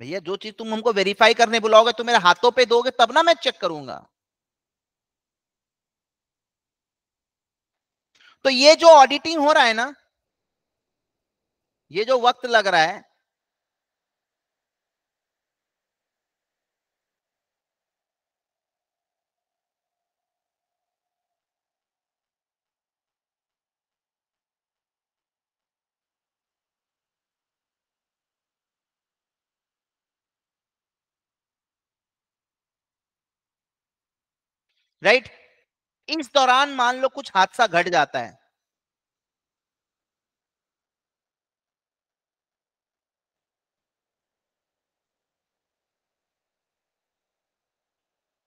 भैया जो चीज तुम हमको वेरीफाई करने बुलाओगे तो मेरे हाथों पे दोगे तब ना मैं चेक करूंगा तो ये जो ऑडिटिंग हो रहा है ना ये जो वक्त लग रहा है राइट right? इस दौरान मान लो कुछ हादसा घट जाता है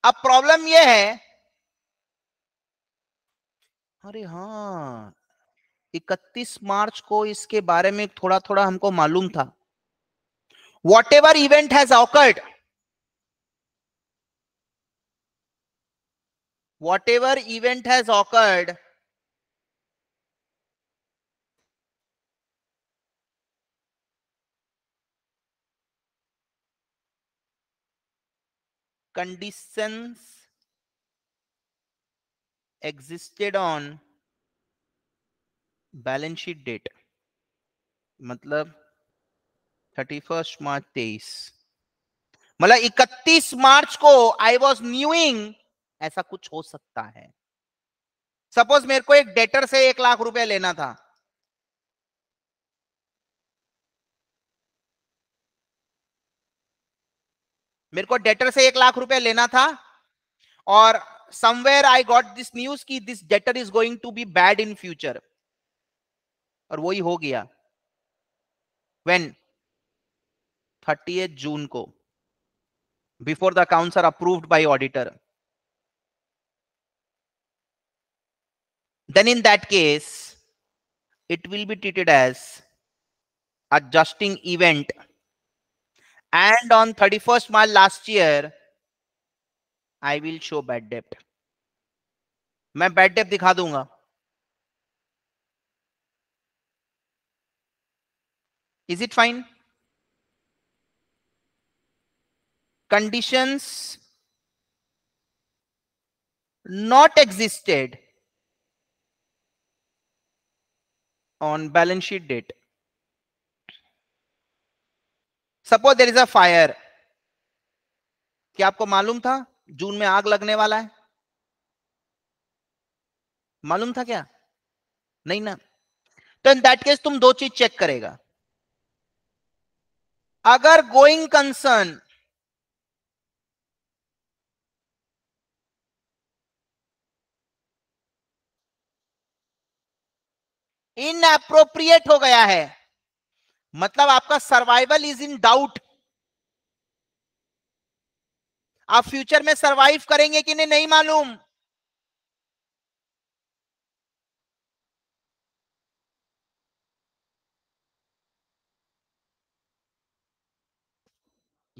अब प्रॉब्लम यह है अरे हाँ इकतीस मार्च को इसके बारे में थोड़ा थोड़ा हमको मालूम था whatever event has occurred whatever event has occurred conditions existed on balance sheet date मतलब 31 मार्च 23 मतलब 31 मार्च को आई वॉज न्यूइंग ऐसा कुछ हो सकता है सपोज मेरे को एक डेटर से एक लाख रुपया लेना था मेरे को डेटर से एक लाख रुपया लेना था और somewhere I got this news की this debtor is going to be bad in future और वही हो गया वेन थर्टी जून को before the counsel approved by auditor then in that case, it will be treated as adjusting event. And on 31st March last year, I will show bad debt. मैं bad debt दिखा दूंगा Is it fine? Conditions not existed. on balance sheet date. Suppose there is a fire क्या आपको मालूम था जून में आग लगने वाला है मालूम था क्या नहीं ना तो इन दैट केस तुम दो चीज चेक करेगा अगर गोइंग कंसर्न अप्रोप्रिएट हो गया है मतलब आपका सर्वाइवल इज इन डाउट आप फ्यूचर में सर्वाइव करेंगे कि नहीं नहीं मालूम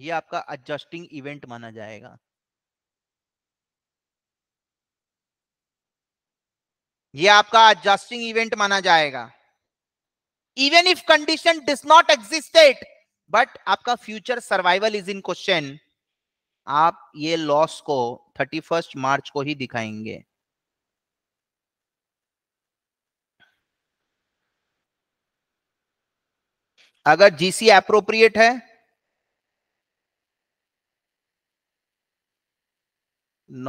ये आपका एडजस्टिंग इवेंट माना जाएगा ये आपका एडजस्टिंग इवेंट माना जाएगा even if condition this not existed but आपका future survival is in question आप ये लॉस को थर्टी फर्स्ट मार्च को ही दिखाएंगे अगर जीसी अप्रोप्रिएट है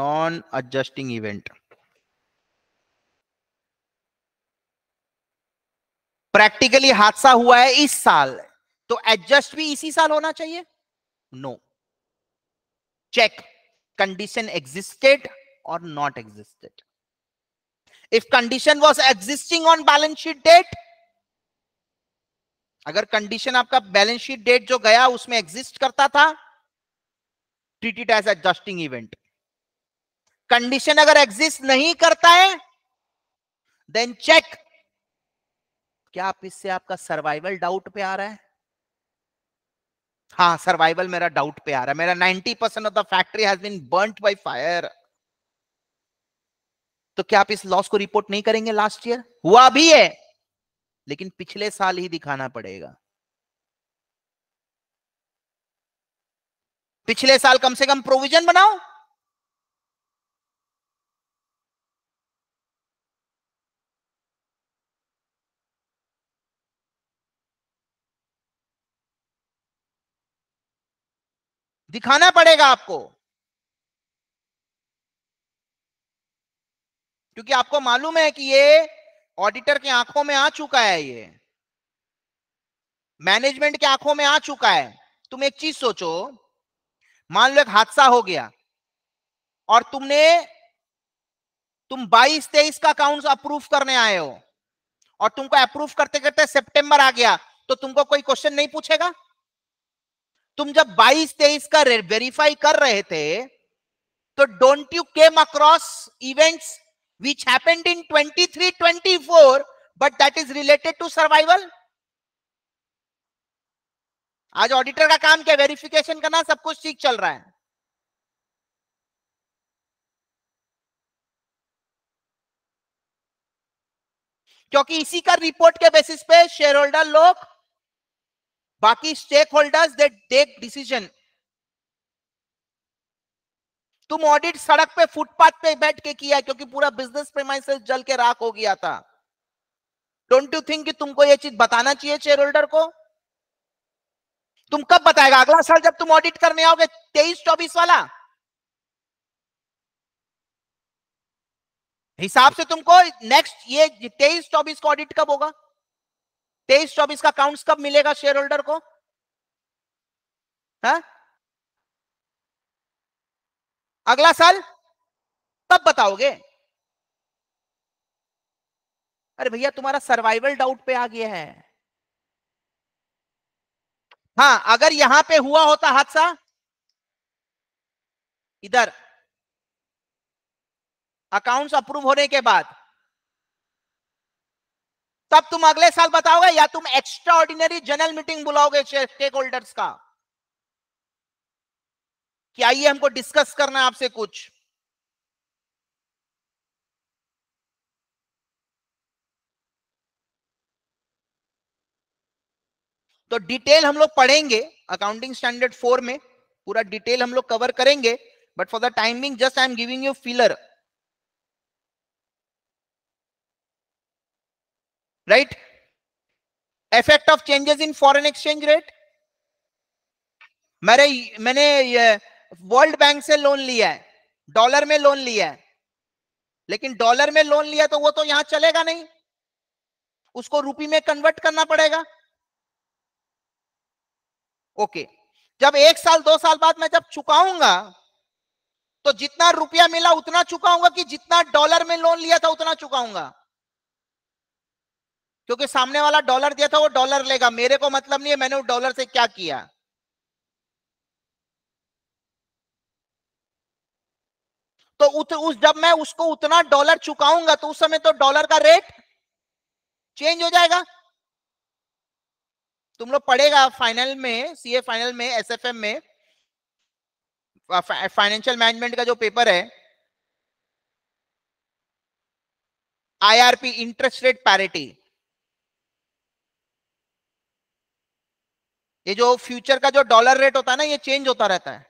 नॉन एडजस्टिंग इवेंट प्रैक्टिकली हादसा हुआ है इस साल तो एडजस्ट भी इसी साल होना चाहिए नो चेक कंडीशन एग्जिस्टेड और not existed if condition was existing on balance sheet date अगर कंडीशन आपका बैलेंस शीट डेट जो गया उसमें एग्जिस्ट करता था it as adjusting event condition अगर एग्जिस्ट नहीं करता है देन चेक क्या आप इससे आपका सर्वाइवल डाउट पे आ रहा है हाँ सर्वाइवल मेरा डाउट पे आ रहा है मेरा 90 percent of the factory has been burnt by fire तो क्या आप इस लॉस को रिपोर्ट नहीं करेंगे लास्ट ईयर हुआ भी है लेकिन पिछले साल ही दिखाना पड़ेगा पिछले साल कम से कम प्रोविजन बनाओ दिखाना पड़ेगा आपको क्योंकि आपको मालूम है कि ये ऑडिटर की आंखों में आ चुका है ये मैनेजमेंट की आंखों में आ चुका है तुम एक चीज सोचो मान लो एक हादसा हो गया और तुमने तुम 22 तेईस का अकाउंट अप्रूव करने आए हो और तुमको अप्रूव करते करते सितंबर आ गया तो तुमको कोई क्वेश्चन नहीं पूछेगा तुम जब बाईस तेईस का वेरीफाई कर रहे थे तो don't you came across events in twenty three 23 24 but that is related to survival आज ऑडिटर का काम क्या वेरिफिकेशन करना सब कुछ ठीक चल रहा है क्योंकि इसी का रिपोर्ट के बेसिस पे शेयर होल्डर लोग बाकी stakeholders they take decision तुम ऑडिट सड़क पे फुटपाथ पे बैठ के किया क्योंकि पूरा बिजनेस प्रेमाइसेस जल के राख हो गया था डोंट यू थिंक कि तुमको ये चीज बताना चाहिए शेयर होल्डर को तुम कब बताएगा अगला साल जब तुम ऑडिट करने आओगे तेईस चौबीस वाला हिसाब से तुमको नेक्स्ट ये तेईस चौबीस का ऑडिट कब होगा तेईस चौबीस का काउंट्स कब मिलेगा शेयर होल्डर को है हाँ? अगला साल तब बताओगे अरे भैया तुम्हारा सर्वाइवल डाउट पे आ गया है हाँ अगर यहां पे हुआ होता हादसा इधर अकाउंट्स अप्रूव होने के बाद तब तुम अगले साल बताओगे या तुम एक्स्ट्रा ऑर्डिनरी जनरल मीटिंग बुलाओगे स्टेक होल्डर्स का कि आइए हमको डिस्कस करना है आपसे कुछ तो डिटेल हम लोग पढ़ेंगे अकाउंटिंग स्टैंडर्ड फोर में पूरा डिटेल हम लोग कवर करेंगे but for the timing just I am giving you filler right effect of changes in foreign exchange rate मेरे मैंने वर्ल्ड बैंक से लोन लिया है डॉलर में लोन लिया है लेकिन डॉलर में लोन लिया तो वो तो यहां चलेगा नहीं उसको रूपी में कन्वर्ट करना पड़ेगा ओके जब एक साल दो साल बाद मैं जब चुकाऊंगा तो जितना रुपया मिला उतना चुकाऊंगा कि जितना डॉलर में लोन लिया था उतना चुकाऊंगा क्योंकि सामने वाला डॉलर दिया था वो डॉलर लेगा मेरे को मतलब नहीं है मैंने उस डॉलर से क्या किया तो उत, उस जब मैं उसको उतना डॉलर चुकाऊंगा तो उस समय तो डॉलर का रेट चेंज हो जाएगा तुम लोग पढ़ेगा फाइनल में सीए फाइनल में एसएफएम में फाइनेंशियल मैनेजमेंट का जो पेपर है आईआरपी इंटरेस्ट रेट पैरिटी ये जो फ्यूचर का जो डॉलर रेट होता है ना ये चेंज होता रहता है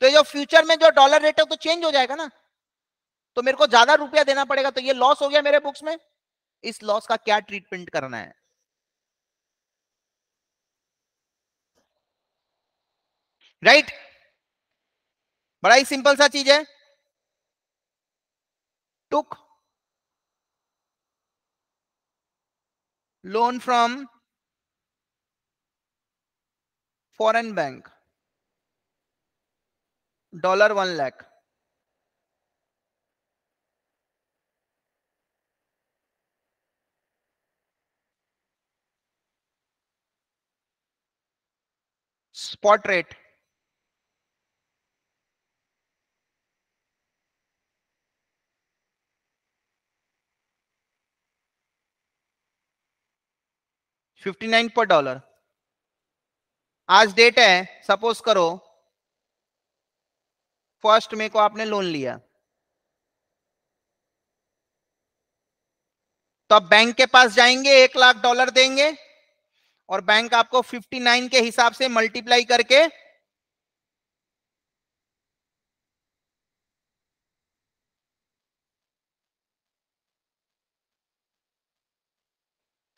तो जो फ्यूचर में जो डॉलर रेट है तो चेंज हो जाएगा ना तो मेरे को ज्यादा रुपया देना पड़ेगा तो ये लॉस हो गया मेरे बुक्स में इस लॉस का क्या ट्रीटमेंट करना है राइट right? बड़ा ही सिंपल सा चीज है टुक loan from foreign bank dollar 1 lakh spot rate 59 पर डॉलर आज डेट है सपोज करो फर्स्ट मे को आपने लोन लिया तो आप बैंक के पास जाएंगे एक लाख डॉलर देंगे और बैंक आपको 59 के हिसाब से मल्टीप्लाई करके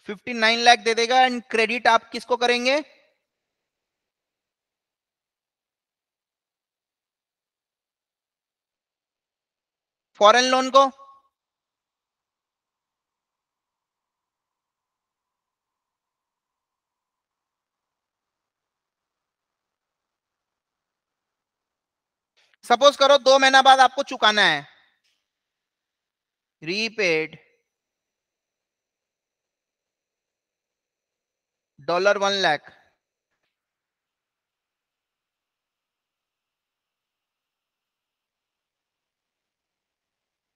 फिफ्टी नाइन लैख दे देगा एंड क्रेडिट आप किसको करेंगे फॉरेन लोन को सपोज करो दो महीना बाद आपको चुकाना है रीपेड डॉलर वन लैख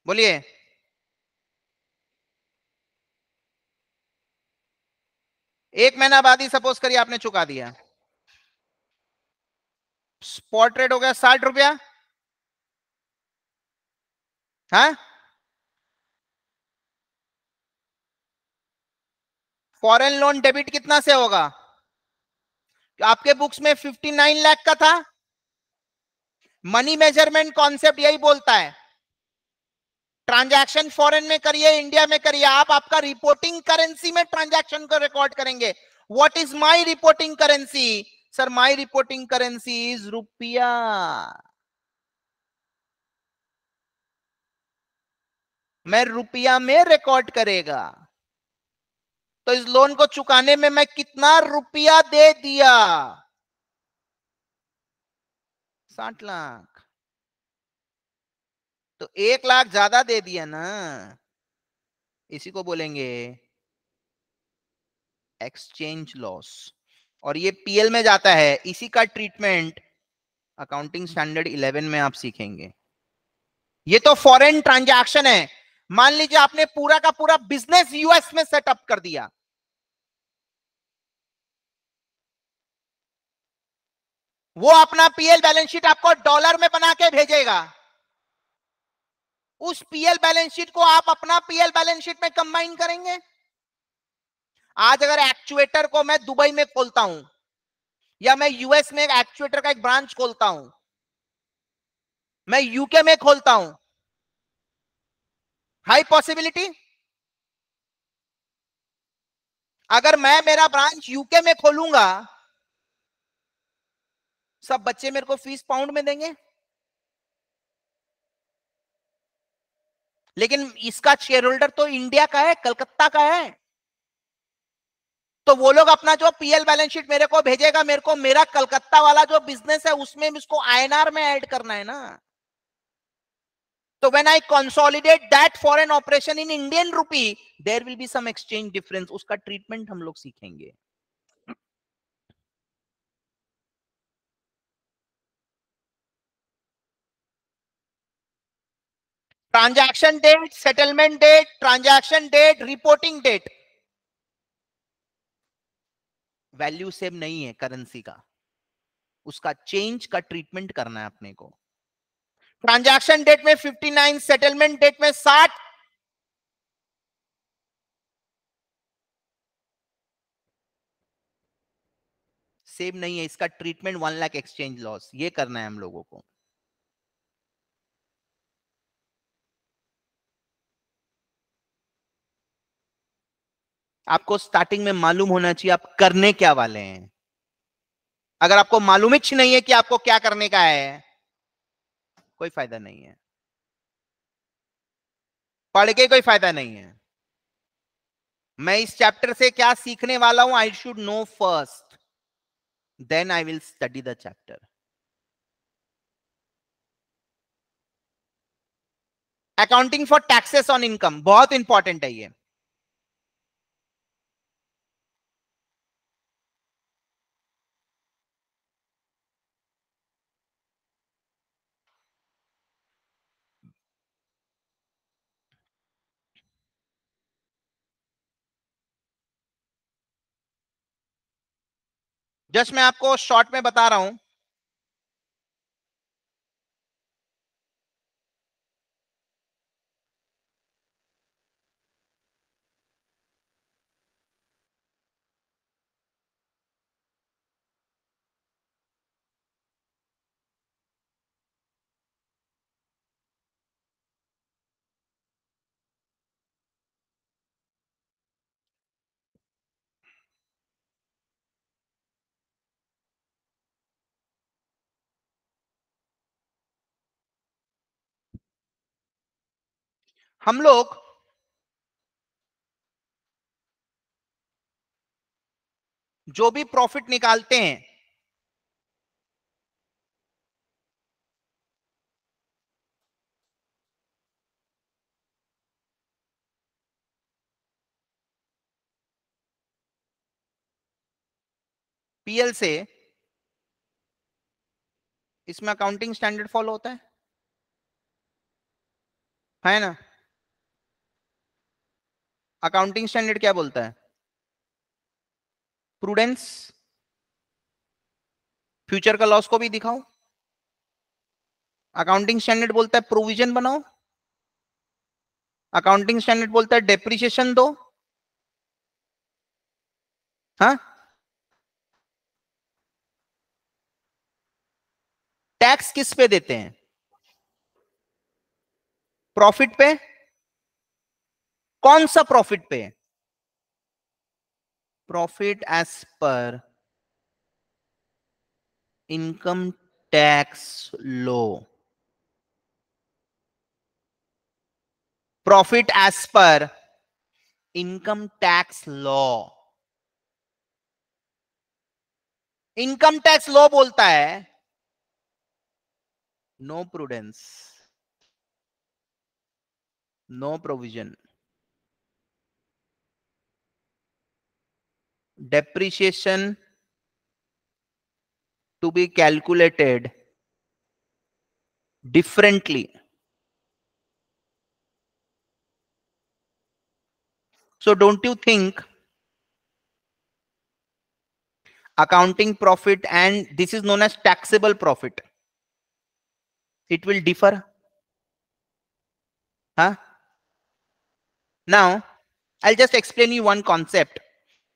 बोलिए एक महीना बाद ही सपोज करिए आपने चुका दिया स्पॉट रेट हो गया साठ रुपया हाँ फॉरेन लोन डेबिट कितना से होगा आपके बुक्स में 59 लाख का था मनी मेजरमेंट कॉन्सेप्ट यही बोलता है ट्रांजैक्शन फॉरेन में करिए इंडिया में करिए आप आपका रिपोर्टिंग करेंसी में ट्रांजैक्शन को रिकॉर्ड करेंगे what is my reporting currency sir my reporting currency is रुपया मैं रुपया में रिकॉर्ड करेगा तो इस लोन को चुकाने में मैं कितना रुपया दे दिया साठ लाख तो एक लाख ज्यादा दे दिया ना इसी को बोलेंगे एक्सचेंज लॉस और ये पीएल में जाता है इसी का ट्रीटमेंट अकाउंटिंग स्टैंडर्ड 11 में आप सीखेंगे ये तो फॉरेन ट्रांजैक्शन है मान लीजिए आपने पूरा का पूरा बिजनेस यूएस में सेटअप कर दिया वो अपना पीएल बैलेंस शीट आपको डॉलर में बना के भेजेगा उस पीएल बैलेंस शीट को आप अपना पीएल बैलेंस शीट में कंबाइन करेंगे आज अगर एक्चुएटर को मैं दुबई में खोलता हूं या मैं यूएस में एक्चुएटर का एक ब्रांच खोलता हूं मैं यूके में खोलता हूं हाई पॉसिबिलिटी अगर मैं मेरा ब्रांच यूके में खोलूंगा सब बच्चे मेरे को फीस पाउंड में देंगे लेकिन इसका शेयर होल्डर तो इंडिया का है कलकत्ता का है तो वो लोग अपना जो पीएल बैलेंस शीट मेरे को भेजेगा मेरे को मेरा कलकत्ता वाला जो बिजनेस है उसमें इसको आईएनआर में ऐड करना है ना तो when I consolidate that foreign operation in Indian rupee there will be some exchange difference उसका ट्रीटमेंट हम लोग सीखेंगे transaction date settlement date transaction date reporting date value same नहीं है करेंसी का उसका चेंज का ट्रीटमेंट करना है अपने को ट्रांजैक्शन डेट में 59 सेटलमेंट डेट में 60 सेम नहीं है इसका treatment one lakh exchange loss ये करना है हम लोगों को आपको स्टार्टिंग में मालूम होना चाहिए आप करने क्या वाले हैं अगर आपको मालूम ही नहीं है कि आपको क्या करने का है कोई फायदा नहीं है पढ़ के कोई फायदा नहीं है मैं इस चैप्टर से क्या सीखने वाला हूं I should know first then I will study the chapter accounting for taxes on income बहुत इंपॉर्टेंट है ये जस्ट मैं आपको शॉर्ट में बता रहा हूं हम लोग जो भी प्रॉफिट निकालते हैं पीएल से इसमें अकाउंटिंग स्टैंडर्ड फॉलो होता है है ना अकाउंटिंग स्टैंडर्ड क्या बोलता है प्रूडेंस फ्यूचर का लॉस को भी दिखाओ अकाउंटिंग स्टैंडर्ड बोलता है प्रोविजन बनाओ अकाउंटिंग स्टैंडर्ड बोलता है डेप्रिशिएशन दो हाँ टैक्स किस पे देते हैं प्रॉफिट पे कौन सा प्रॉफिट पे है profit as per income tax law profit as per income tax law income tax law बोलता है no prudence no provision depreciation to be calculated differently. So don't you think accounting profit and this is known as taxable profit. It will differ. Huh? Now, I'll just explain you one concept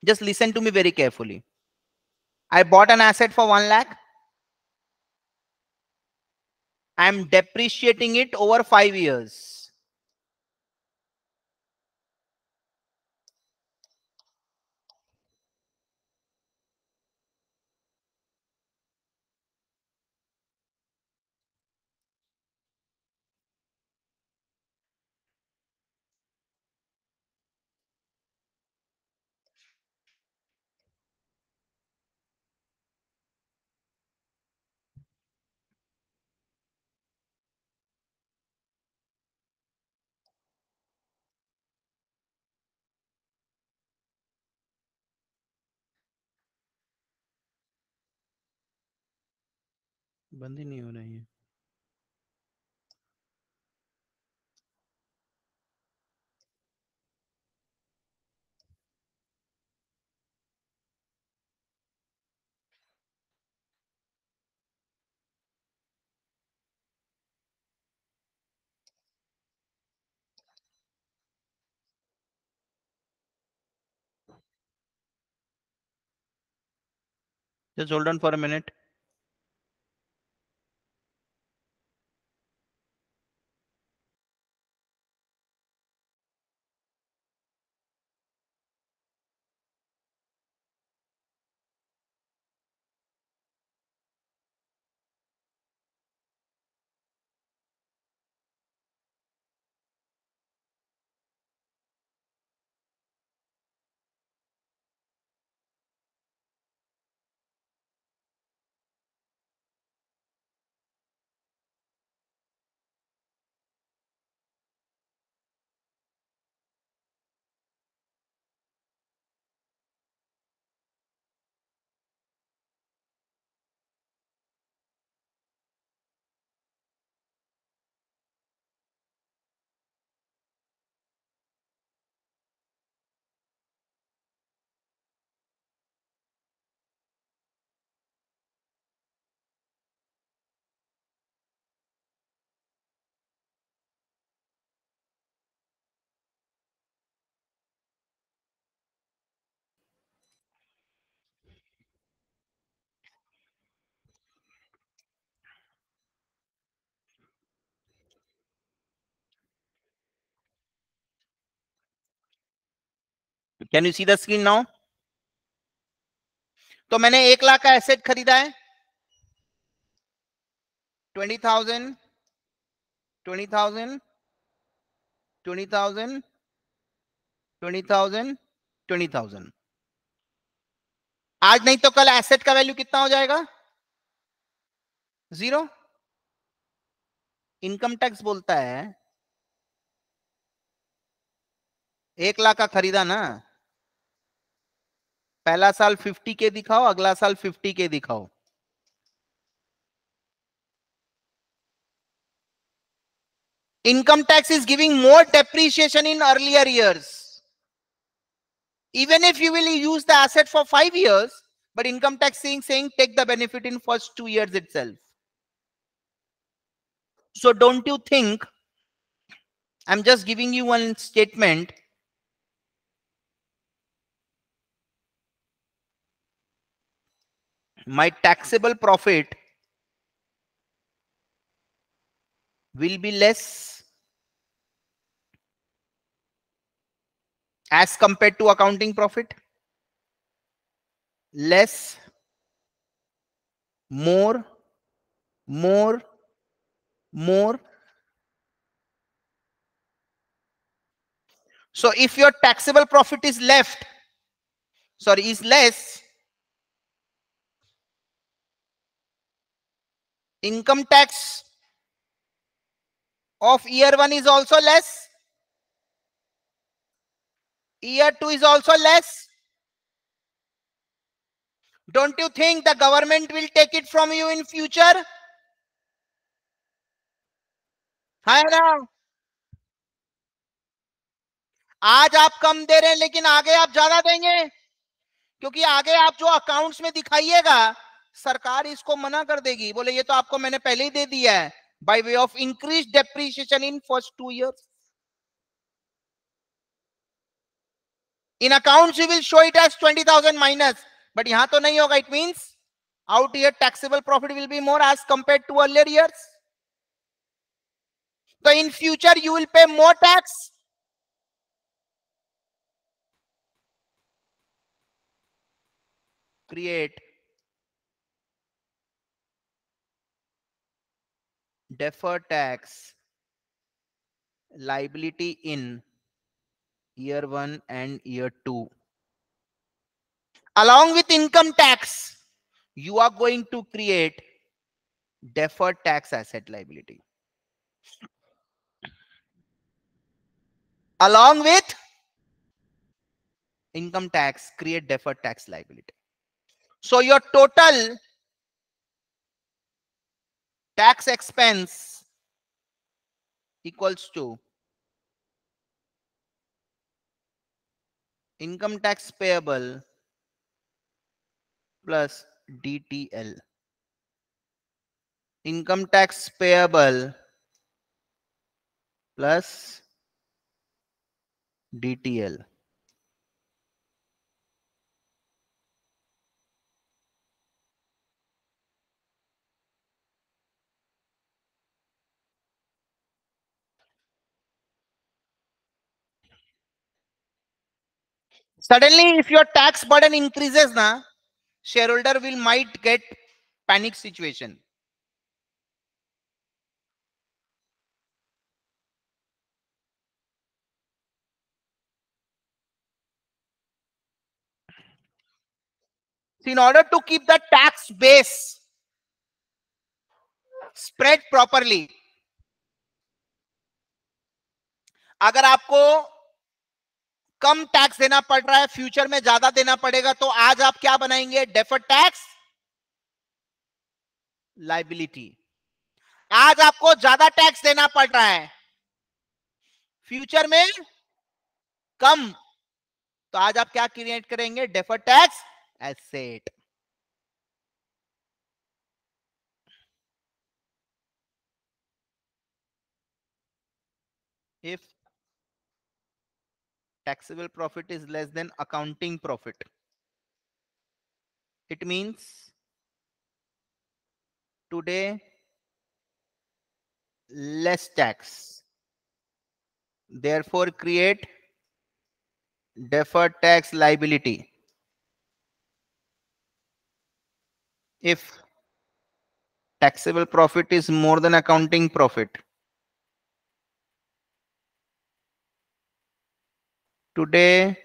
just listen to me very carefully. I bought an asset for 1 lakh. I am depreciating it over 5 years. बंद ही नहीं हो रही है Just hold on for a minute. Can you see the screen now तो मैंने एक लाख का asset खरीदा है twenty thousand twenty thousand twenty thousand twenty thousand twenty thousand आज नहीं तो कल एसेट का वैल्यू कितना हो जाएगा जीरो इनकम टैक्स बोलता है एक लाख का खरीदा ना पहला साल 50 के दिखाओ अगला साल 50 के दिखाओ income tax is giving more depreciation in earlier years. Even if you will use the asset for five years, but income tax saying, saying take the benefit in first two years itself. So don't you think, I'm just giving you one statement, my taxable profit will be less as compared to accounting profit less more more more so if your taxable profit is left sorry is less income tax of year 1 is also less year 2 is also less don't you think the government will take it from you in future है ना आज आप कम दे रहे हैं लेकिन आगे आप ज्यादा देंगे क्योंकि आगे आप जो अकाउंट्स में दिखाइएगा सरकार इसको मना कर देगी बोले ये तो आपको मैंने पहले ही दे दिया है by way of increase depreciation in first two years in account you will show it as 20000 minus but यहां तो नहीं होगा it means our year taxable profit will be more as compare to earlier years तो in future you will pay more tax create deferred tax liability in year 1 and year 2 along with income tax you are going to create deferred tax asset liability along with income tax create deferred tax liability so your total tax expense equals to income tax payable plus DTL. Income tax payable plus DTL. Suddenly, if your tax burden increases, na, shareholder will might get panic situation. So in order to keep the tax base spread properly, अगर आपको कम tax देना पड़ रहा है future में ज्यादा देना पड़ेगा तो आज आप क्या बनाएंगे डेफर्ड टैक्स लाइबिलिटी आज आपको ज्यादा टैक्स देना पड़ रहा है फ्यूचर में कम तो आज आप क्या क्रिएट करेंगे defer tax asset if taxable profit is less than accounting profit. It means today less tax. Therefore, create deferred tax liability. If taxable profit is more than accounting profit, today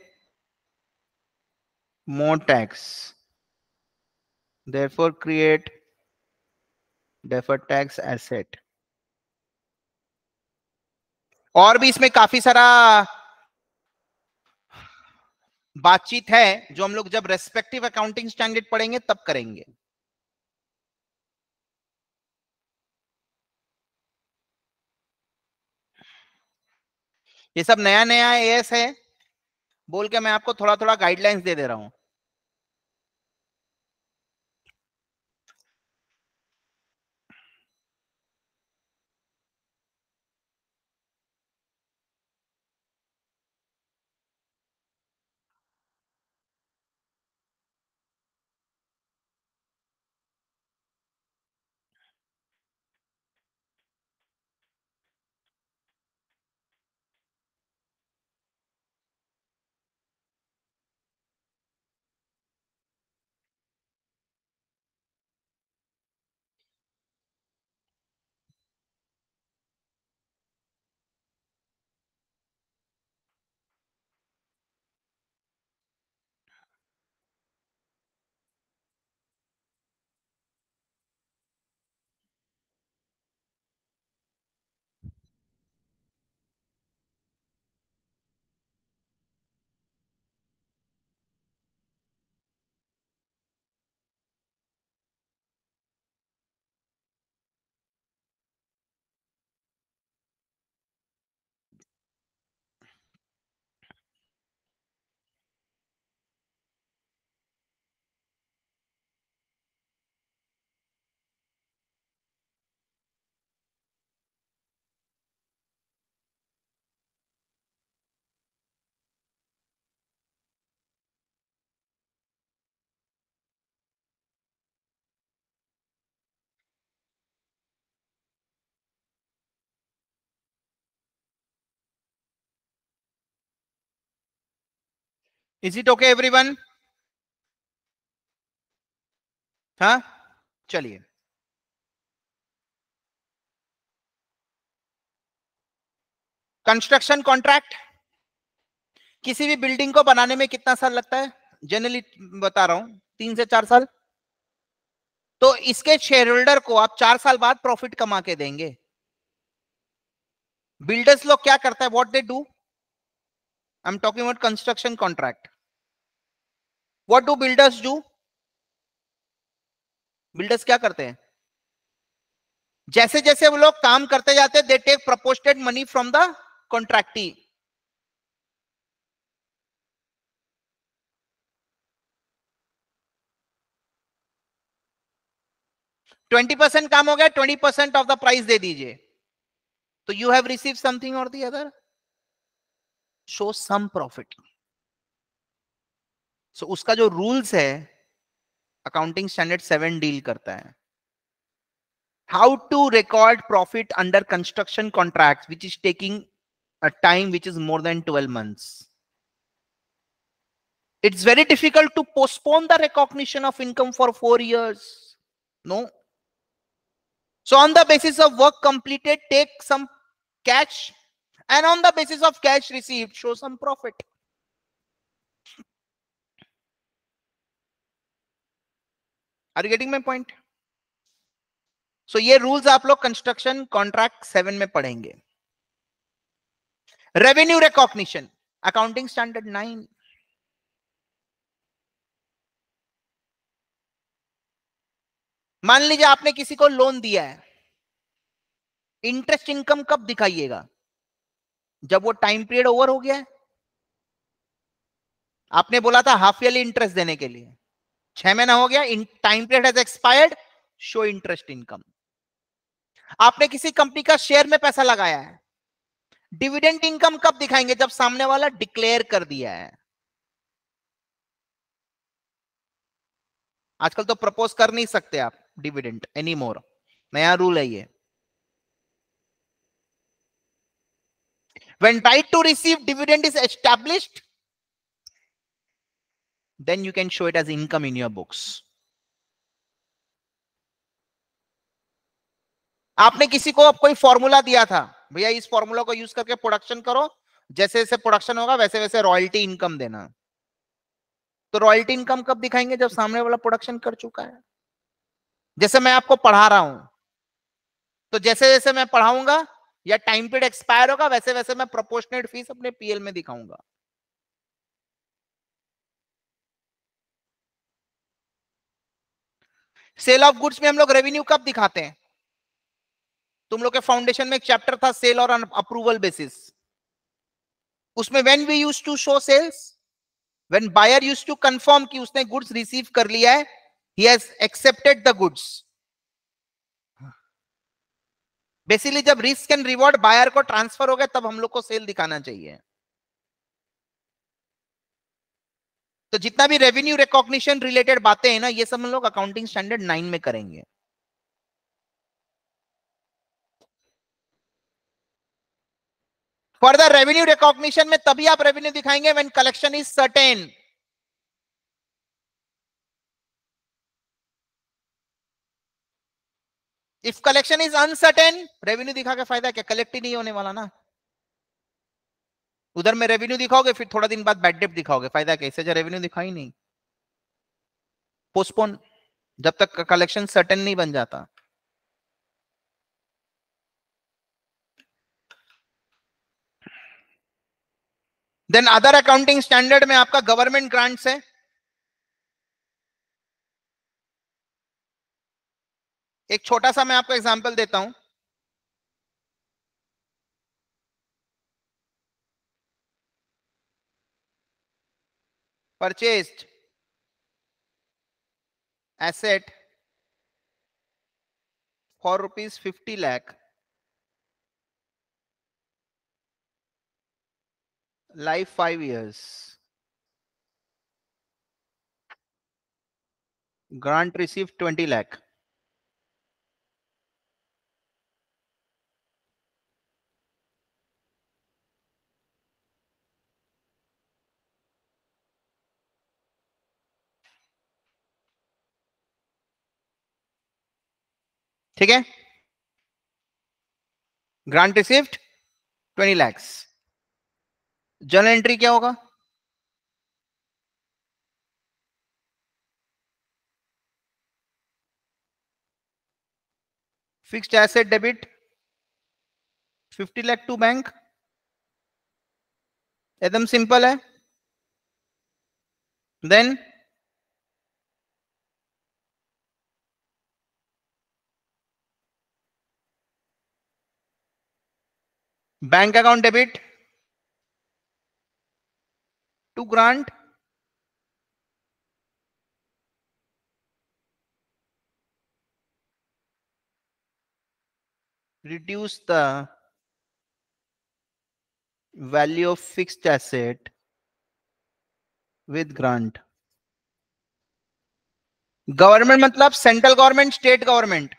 more tax therefore create deferred tax asset और भी इसमें काफी सारा बातचीत है जो हम लोग जब रेस्पेक्टिव अकाउंटिंग स्टैंडर्ड पढ़ेंगे तब करेंगे ये सब नया नया एएस है बोल के मैं आपको थोड़ा थोड़ा गाइडलाइंस दे दे रहा हूँ इज इट ओके एवरीवन हा चलिए कंस्ट्रक्शन कॉन्ट्रैक्ट किसी भी बिल्डिंग को बनाने में कितना साल लगता है जनरली बता रहा हूं तीन से चार साल तो इसके शेयर होल्डर को आप चार साल बाद प्रॉफिट कमा के देंगे बिल्डर्स लोग क्या करता है what they do I'm talking about construction contract. What do builders do? Builders क्या करते हैं जैसे जैसे वो लोग काम करते जाते they take proposed money from the contractee twenty percent काम हो गया twenty percent of the price दे दीजिए तो यू हैव रिसीव समथिंग और the other show some profit so उसका जो रूल्स है अकाउंटिंग स्टैंडर्ड सेवन डील करता है how to record profit under construction contract which is taking a time which is more than twelve months it's very difficult to postpone the recognition of income for four years no so on the basis of work completed take some cash and on the basis of cash received show some profit are you getting my point so ये rules आप लोग construction contract seven में पढ़ेंगे revenue recognition accounting standard nine मान लीजिए आपने किसी को लोन दिया है इंटरेस्ट इनकम कब दिखाइएगा जब वो टाइम पीरियड ओवर हो गया है आपने बोला था हाफ ईयरली इंटरेस्ट देने के लिए छह महीना हो गया time period has expired show interest income आपने किसी कंपनी का शेयर में पैसा लगाया है डिविडेंड इनकम कब दिखाएंगे जब सामने वाला डिक्लेयर कर दिया है आजकल तो प्रपोज कर नहीं सकते आप डिविडेंड एनी मोर नया रूल है ये when right to receive dividend is established then you can show it as income in your books आपने किसी को कोई फॉर्मूला दिया था भैया इस फॉर्मूला को यूज करके प्रोडक्शन करो जैसे जैसे प्रोडक्शन होगा वैसे वैसे रॉयल्टी इनकम देना तो रॉयल्टी इनकम कब दिखाएंगे जब सामने वाला प्रोडक्शन कर चुका है जैसे मैं आपको पढ़ा रहा हूं तो जैसे जैसे मैं पढ़ाऊंगा या टाइम पीरियड एक्सपायर होगा वैसे वैसे मैं प्रोपोर्शनेट फीस अपने पीएल में दिखाऊंगा सेल ऑफ गुड्स में हम लोग रेवेन्यू कब दिखाते हैं तुम लोग के फाउंडेशन में एक चैप्टर था सेल और अप्रूवल बेसिस उसमें when we use to show sales when buyer use to confirm कि उसने गुड्स रिसीव कर लिया है he has accepted the goods basically जब रिस्क एंड रिवॉर्ड बायर को ट्रांसफर हो गया तब हम लोग को सेल दिखाना चाहिए तो जितना भी रेवेन्यू रिकॉग्निशन रिलेटेड बातें हैं ना ये सब हम लोग अकाउंटिंग स्टैंडर्ड नाइन में करेंगे द रेवेन्यू रिकॉग्निशन में तभी आप रेवेन्यू दिखाएंगे when collection is certain if collection is uncertain revenue दिखा के फायदा क्या कलेक्ट ही नहीं होने वाला ना उधर में रेवेन्यू दिखाओगे फिर थोड़ा दिन बाद बैड दिखाओगे फायदा क्या जो रेवेन्यू दिखाई नहीं पोस्टपोन जब तक कलेक्शन सर्टेन नहीं बन जाता देन अदर अकाउंटिंग स्टैंडर्ड में आपका गवर्नमेंट ग्रांट्स है एक छोटा सा मैं आपको एग्जाम्पल देता हूं purchased asset for rupees fifty lakh life five years grant receive twenty lakh ठीक है grant receipt twenty lakhs journal entry क्या होगा fixed asset debit 50 lakh to bank एकदम सिंपल है then bank account debit to grant reduce the value of fixed asset with grant government मतलब central government state government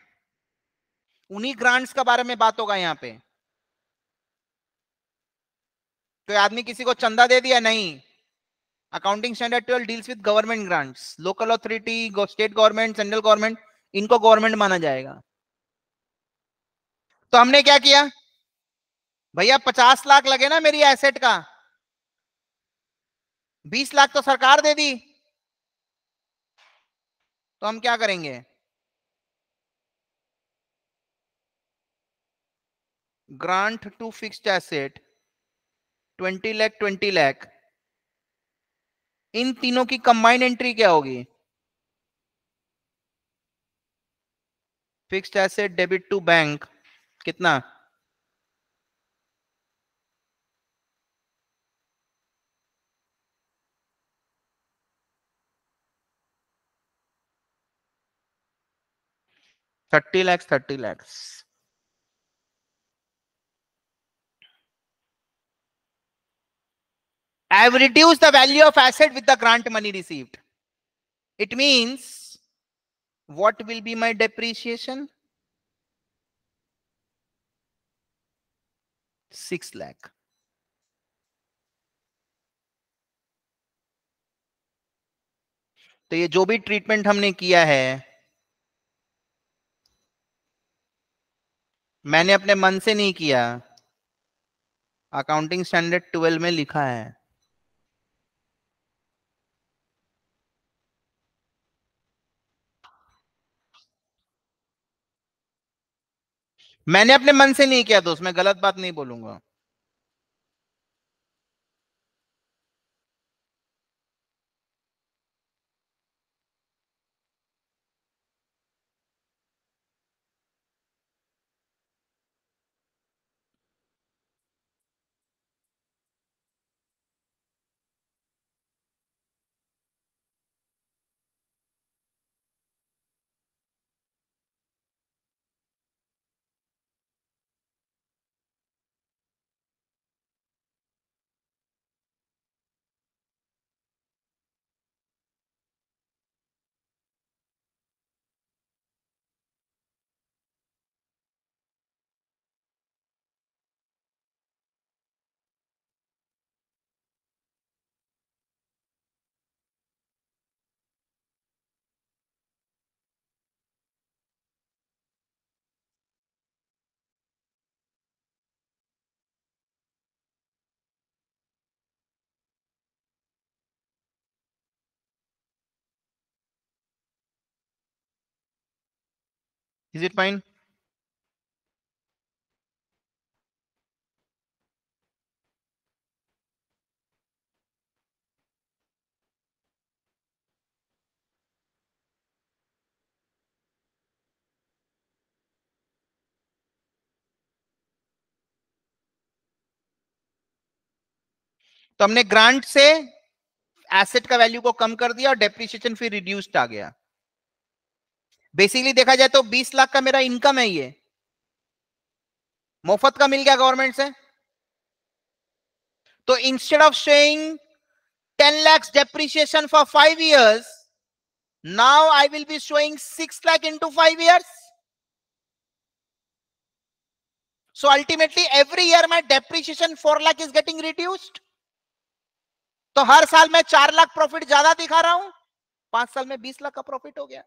उन्हीं grants के बारे में बात होगा यहां पे तो आदमी किसी को चंदा दे दिया नहीं accounting standard twelve deals with government grants local authority state government central government इनको गवर्नमेंट माना जाएगा तो हमने क्या किया भैया पचास लाख लगे ना मेरी एसेट का बीस लाख तो सरकार दे दी तो हम क्या करेंगे grant to fixed asset twenty lakh twenty lakh इन तीनों की कंबाइंड एंट्री क्या होगी fixed asset debit to bank कितना thirty lakhs thirty lakhs I have reduced the value of asset with the grant money received. It means what will be my depreciation? 6 lakh. तो ये जो भी ट्रीटमेंट हमने किया है मैंने अपने मन से नहीं किया अकाउंटिंग स्टैंडर्ड 12 में लिखा है मैंने अपने मन से नहीं किया दोस्त मैं गलत बात नहीं बोलूंगा Is it fine? तो हमने ग्रांट से एसेट का वैल्यू को कम कर दिया और डेप्रिसिएशन फिर रिड्यूस्ड आ गया बेसिकली देखा जाए तो 20 लाख का मेरा इनकम है ये मुफत का मिल गया गवर्नमेंट से तो instead of showing 10 lakh depreciation for five years now I will be showing six lakh into five years so ultimately every year my depreciation four lakh is getting reduced तो हर साल में चार लाख प्रॉफिट ज्यादा दिखा रहा हूं पांच साल में बीस लाख का प्रॉफिट हो गया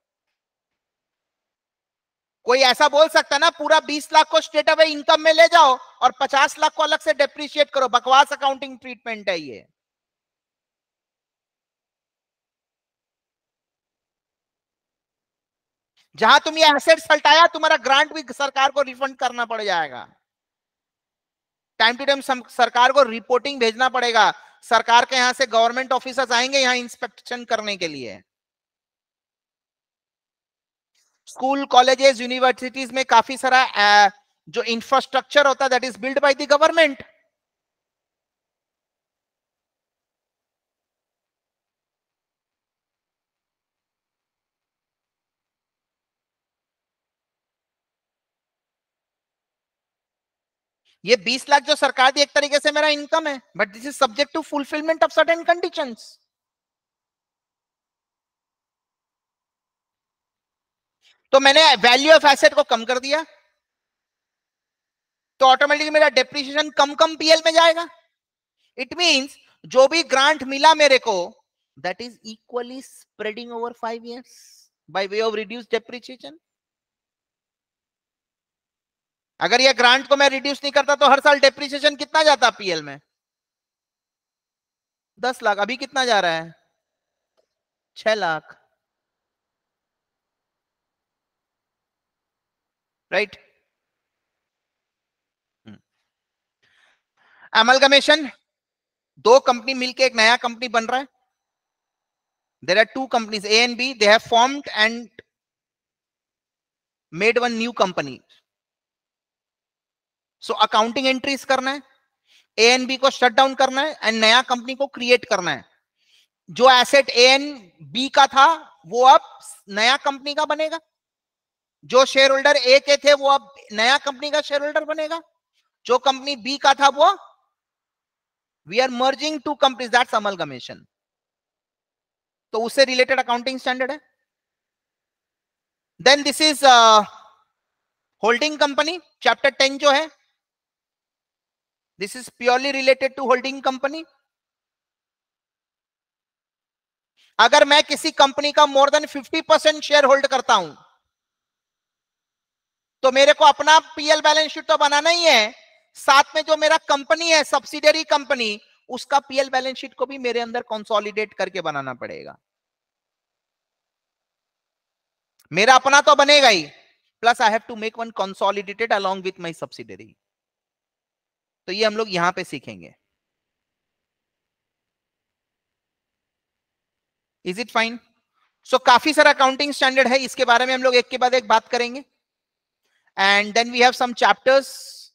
कोई ऐसा बोल सकता ना पूरा 20 लाख को स्टेट अवे इनकम में ले जाओ और 50 लाख को अलग से डेप्रिशिएट करो बकवास अकाउंटिंग ट्रीटमेंट है ये जहां तुम ये एसेट्स हटाया तुम्हारा ग्रांट भी सरकार को रिफंड करना पड़ जाएगा टाइम टू टाइम सरकार को रिपोर्टिंग भेजना पड़ेगा सरकार के यहां से गवर्नमेंट ऑफिसर्स आएंगे यहां इंस्पेक्शन करने के लिए स्कूल कॉलेजेस यूनिवर्सिटीज में काफी सारा जो इंफ्रास्ट्रक्चर होता है that is build by the government ये 20 लाख जो सरकार दी एक तरीके से मेरा इनकम है but this is subject to fulfilment of certain conditions तो मैंने वैल्यू ऑफ एसेट को कम कर दिया तो ऑटोमेटिकली मेरा डेप्रिसिएशन कम कम पीएल में जाएगा इट मींस जो भी ग्रांट मिला मेरे को that is equally spreading over five years by way of reduce depreciation अगर ये ग्रांट को मैं रिड्यूस नहीं करता तो हर साल डेप्रीशिएशन कितना जाता पीएल में दस लाख अभी कितना जा रहा है छह लाख एमल एमलगमेशन hmm. दो कंपनी मिलके एक नया कंपनी बन रहा है there are two company A and B they have formed and made one new company so accounting entries करना है ए एंड बी को शट डाउन करना है एंड नया कंपनी को क्रिएट करना है जो एसेट ए एंड बी का था वो अब नया कंपनी का बनेगा जो शेयर होल्डर ए के थे वो अब नया कंपनी का शेयर होल्डर बनेगा जो कंपनी बी का था वो we are merging two companies that's amalgamation तो उससे रिलेटेड अकाउंटिंग स्टैंडर्ड है then this is holding company chapter ten जो है this is purely related to holding company अगर मैं किसी कंपनी का more than 50 percent share hold करता हूं तो मेरे को अपना पीएल बैलेंस शीट तो बनाना ही है साथ में जो मेरा कंपनी है सब्सिडरी कंपनी उसका पीएल बैलेंस शीट को भी मेरे अंदर कंसोलिडेट करके बनाना पड़ेगा मेरा अपना तो बनेगा ही plus I have to make one consolidated along with my subsidiary तो ये हम लोग यहां पे सीखेंगे इज इट फाइन सो काफी सारा अकाउंटिंग स्टैंडर्ड है इसके बारे में हम लोग एक के बाद एक बात करेंगे And then we have some chapters.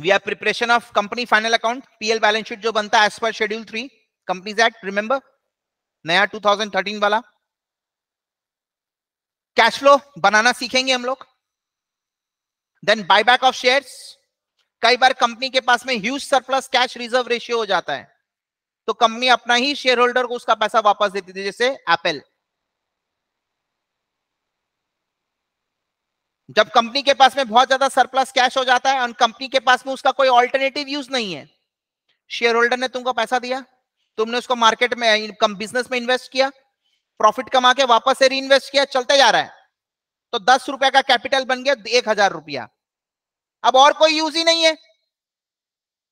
We have preparation of company final account, PL balance sheet jo banta as per schedule 3, Companies Act, remember? naya 2013 wala Cash flow banana sikhenge hum log Then buyback of shares. kai bar company ke paas mein huge surplus cash reserve ratio ho jata hai to company apna hi shareholder ko uska paisa wapas वापस देती थी जैसे Apple जब company के पास में बहुत ज्यादा सरप्लस कैश हो जाता है और कंपनी के पास में उसका कोई ऑल्टरनेटिव यूज नहीं है शेयर होल्डर ने तुमको पैसा दिया तुमने उसको मार्केट में बिजनेस में इन्वेस्ट किया प्रॉफिट कमा के वापस से री किया चलते जा रहा है तो दस रुपए का कैपिटल बन गया एक हजार रुपया अब और कोई यूज ही नहीं है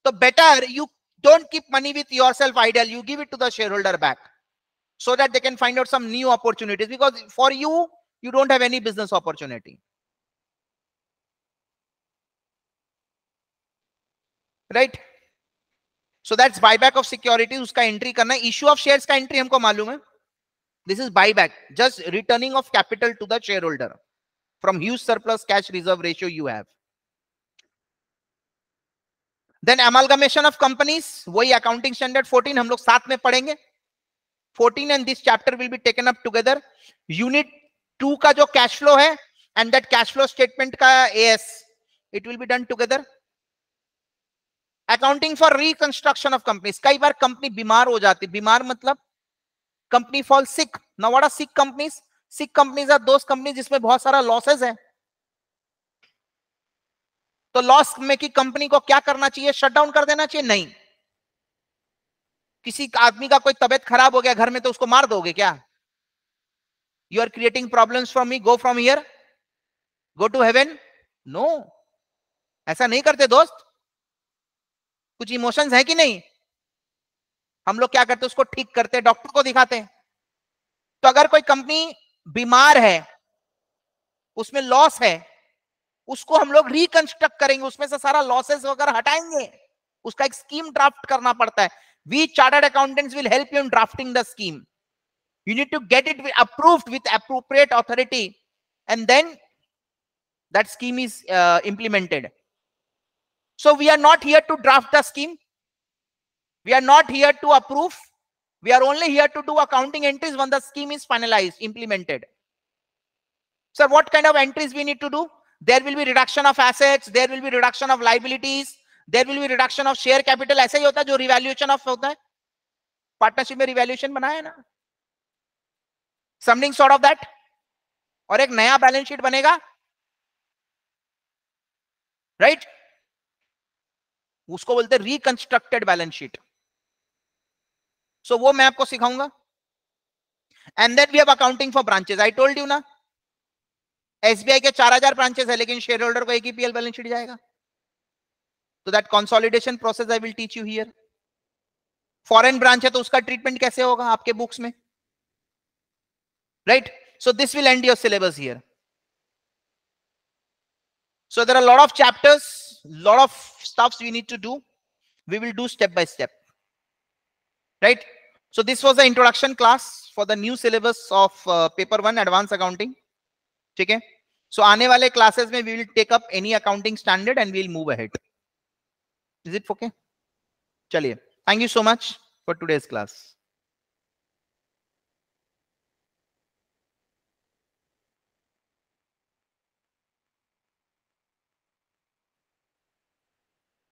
तो better you don't keep money with yourself ideal you give it to the shareholder back so that they can find out some new opportunities because for you you don't have any business opportunity right so that's buyback of securities उसका entry करना है issue of shares का entry हमको मालूम है this is buyback just returning of capital to the shareholder from huge surplus cash reserve ratio you have then amalgamation of companies वही accounting standard 14 हम लोग साथ में पढ़ेंगे 14 and this chapter will be taken up together unit two का जो cash flow है and that cash flow statement का AS it will be done together accounting for reconstruction of company कई बार कंपनी बीमार हो जाती बीमार मतलब कंपनी फॉल सिक नवाड़ा sick companies sick companies are दोस्त कंपनी जिसमें बहुत सारा लॉसेज है तो लॉस में की कंपनी को क्या करना चाहिए शटडाउन कर देना चाहिए नहीं किसी आदमी का कोई तबियत खराब हो गया घर में तो उसको मार दोगे क्या you are creating problem from me go from here go to heaven no ऐसा नहीं करते दोस्त कुछ इमोशंस है कि नहीं हम लोग क्या करते हैं उसको ठीक करते डॉक्टर को दिखाते हैं तो अगर कोई कंपनी बीमार है उसमें लॉस है उसको हम लोग रिकंस्ट्रक्ट करेंगे उसमें से सारा लॉसेस वगैरह हटाएंगे उसका एक स्कीम ड्राफ्ट करना पड़ता है we chartered accountants will help you in drafting the scheme you need to get it approved with appropriate authority and then that scheme is implemented So we are not here to draft the scheme. We are not here to approve. We are only here to do accounting entries when the scheme is finalized, implemented. Sir, what kind of entries we need to do? There will be reduction of assets. There will be reduction of liabilities. There will be reduction of share capital. ऐसा ही होता है जो revaluation of होता है. Partnership में revaluation बनाया ना. Something sort of that. और एक नया बैलेंस शीट बनेगा. Right? उसको बोलते हैं रिकंस्ट्रक्टेड बैलेंस शीट सो वो मैं आपको सिखाऊंगा and then we have accounting for branches I told you ना एसबीआई के 4000 ब्रांचेस है लेकिन शेयर होल्डर को एक ही पीएल बैलेंस शीट जाएगा तो that consolidation process I will teach you here foreign branch है तो उसका ट्रीटमेंट कैसे होगा आपके बुक्स में right so this will end your syllabus here so there are lot of chapters lot of stuffs we need to do we will do step by step right so this was the introduction class for the new syllabus of uh, paper 1 advanced accounting okay so aane wale classes mein we will take up any accounting standard and we'll move ahead is it okay chaliye thank you so much for today's class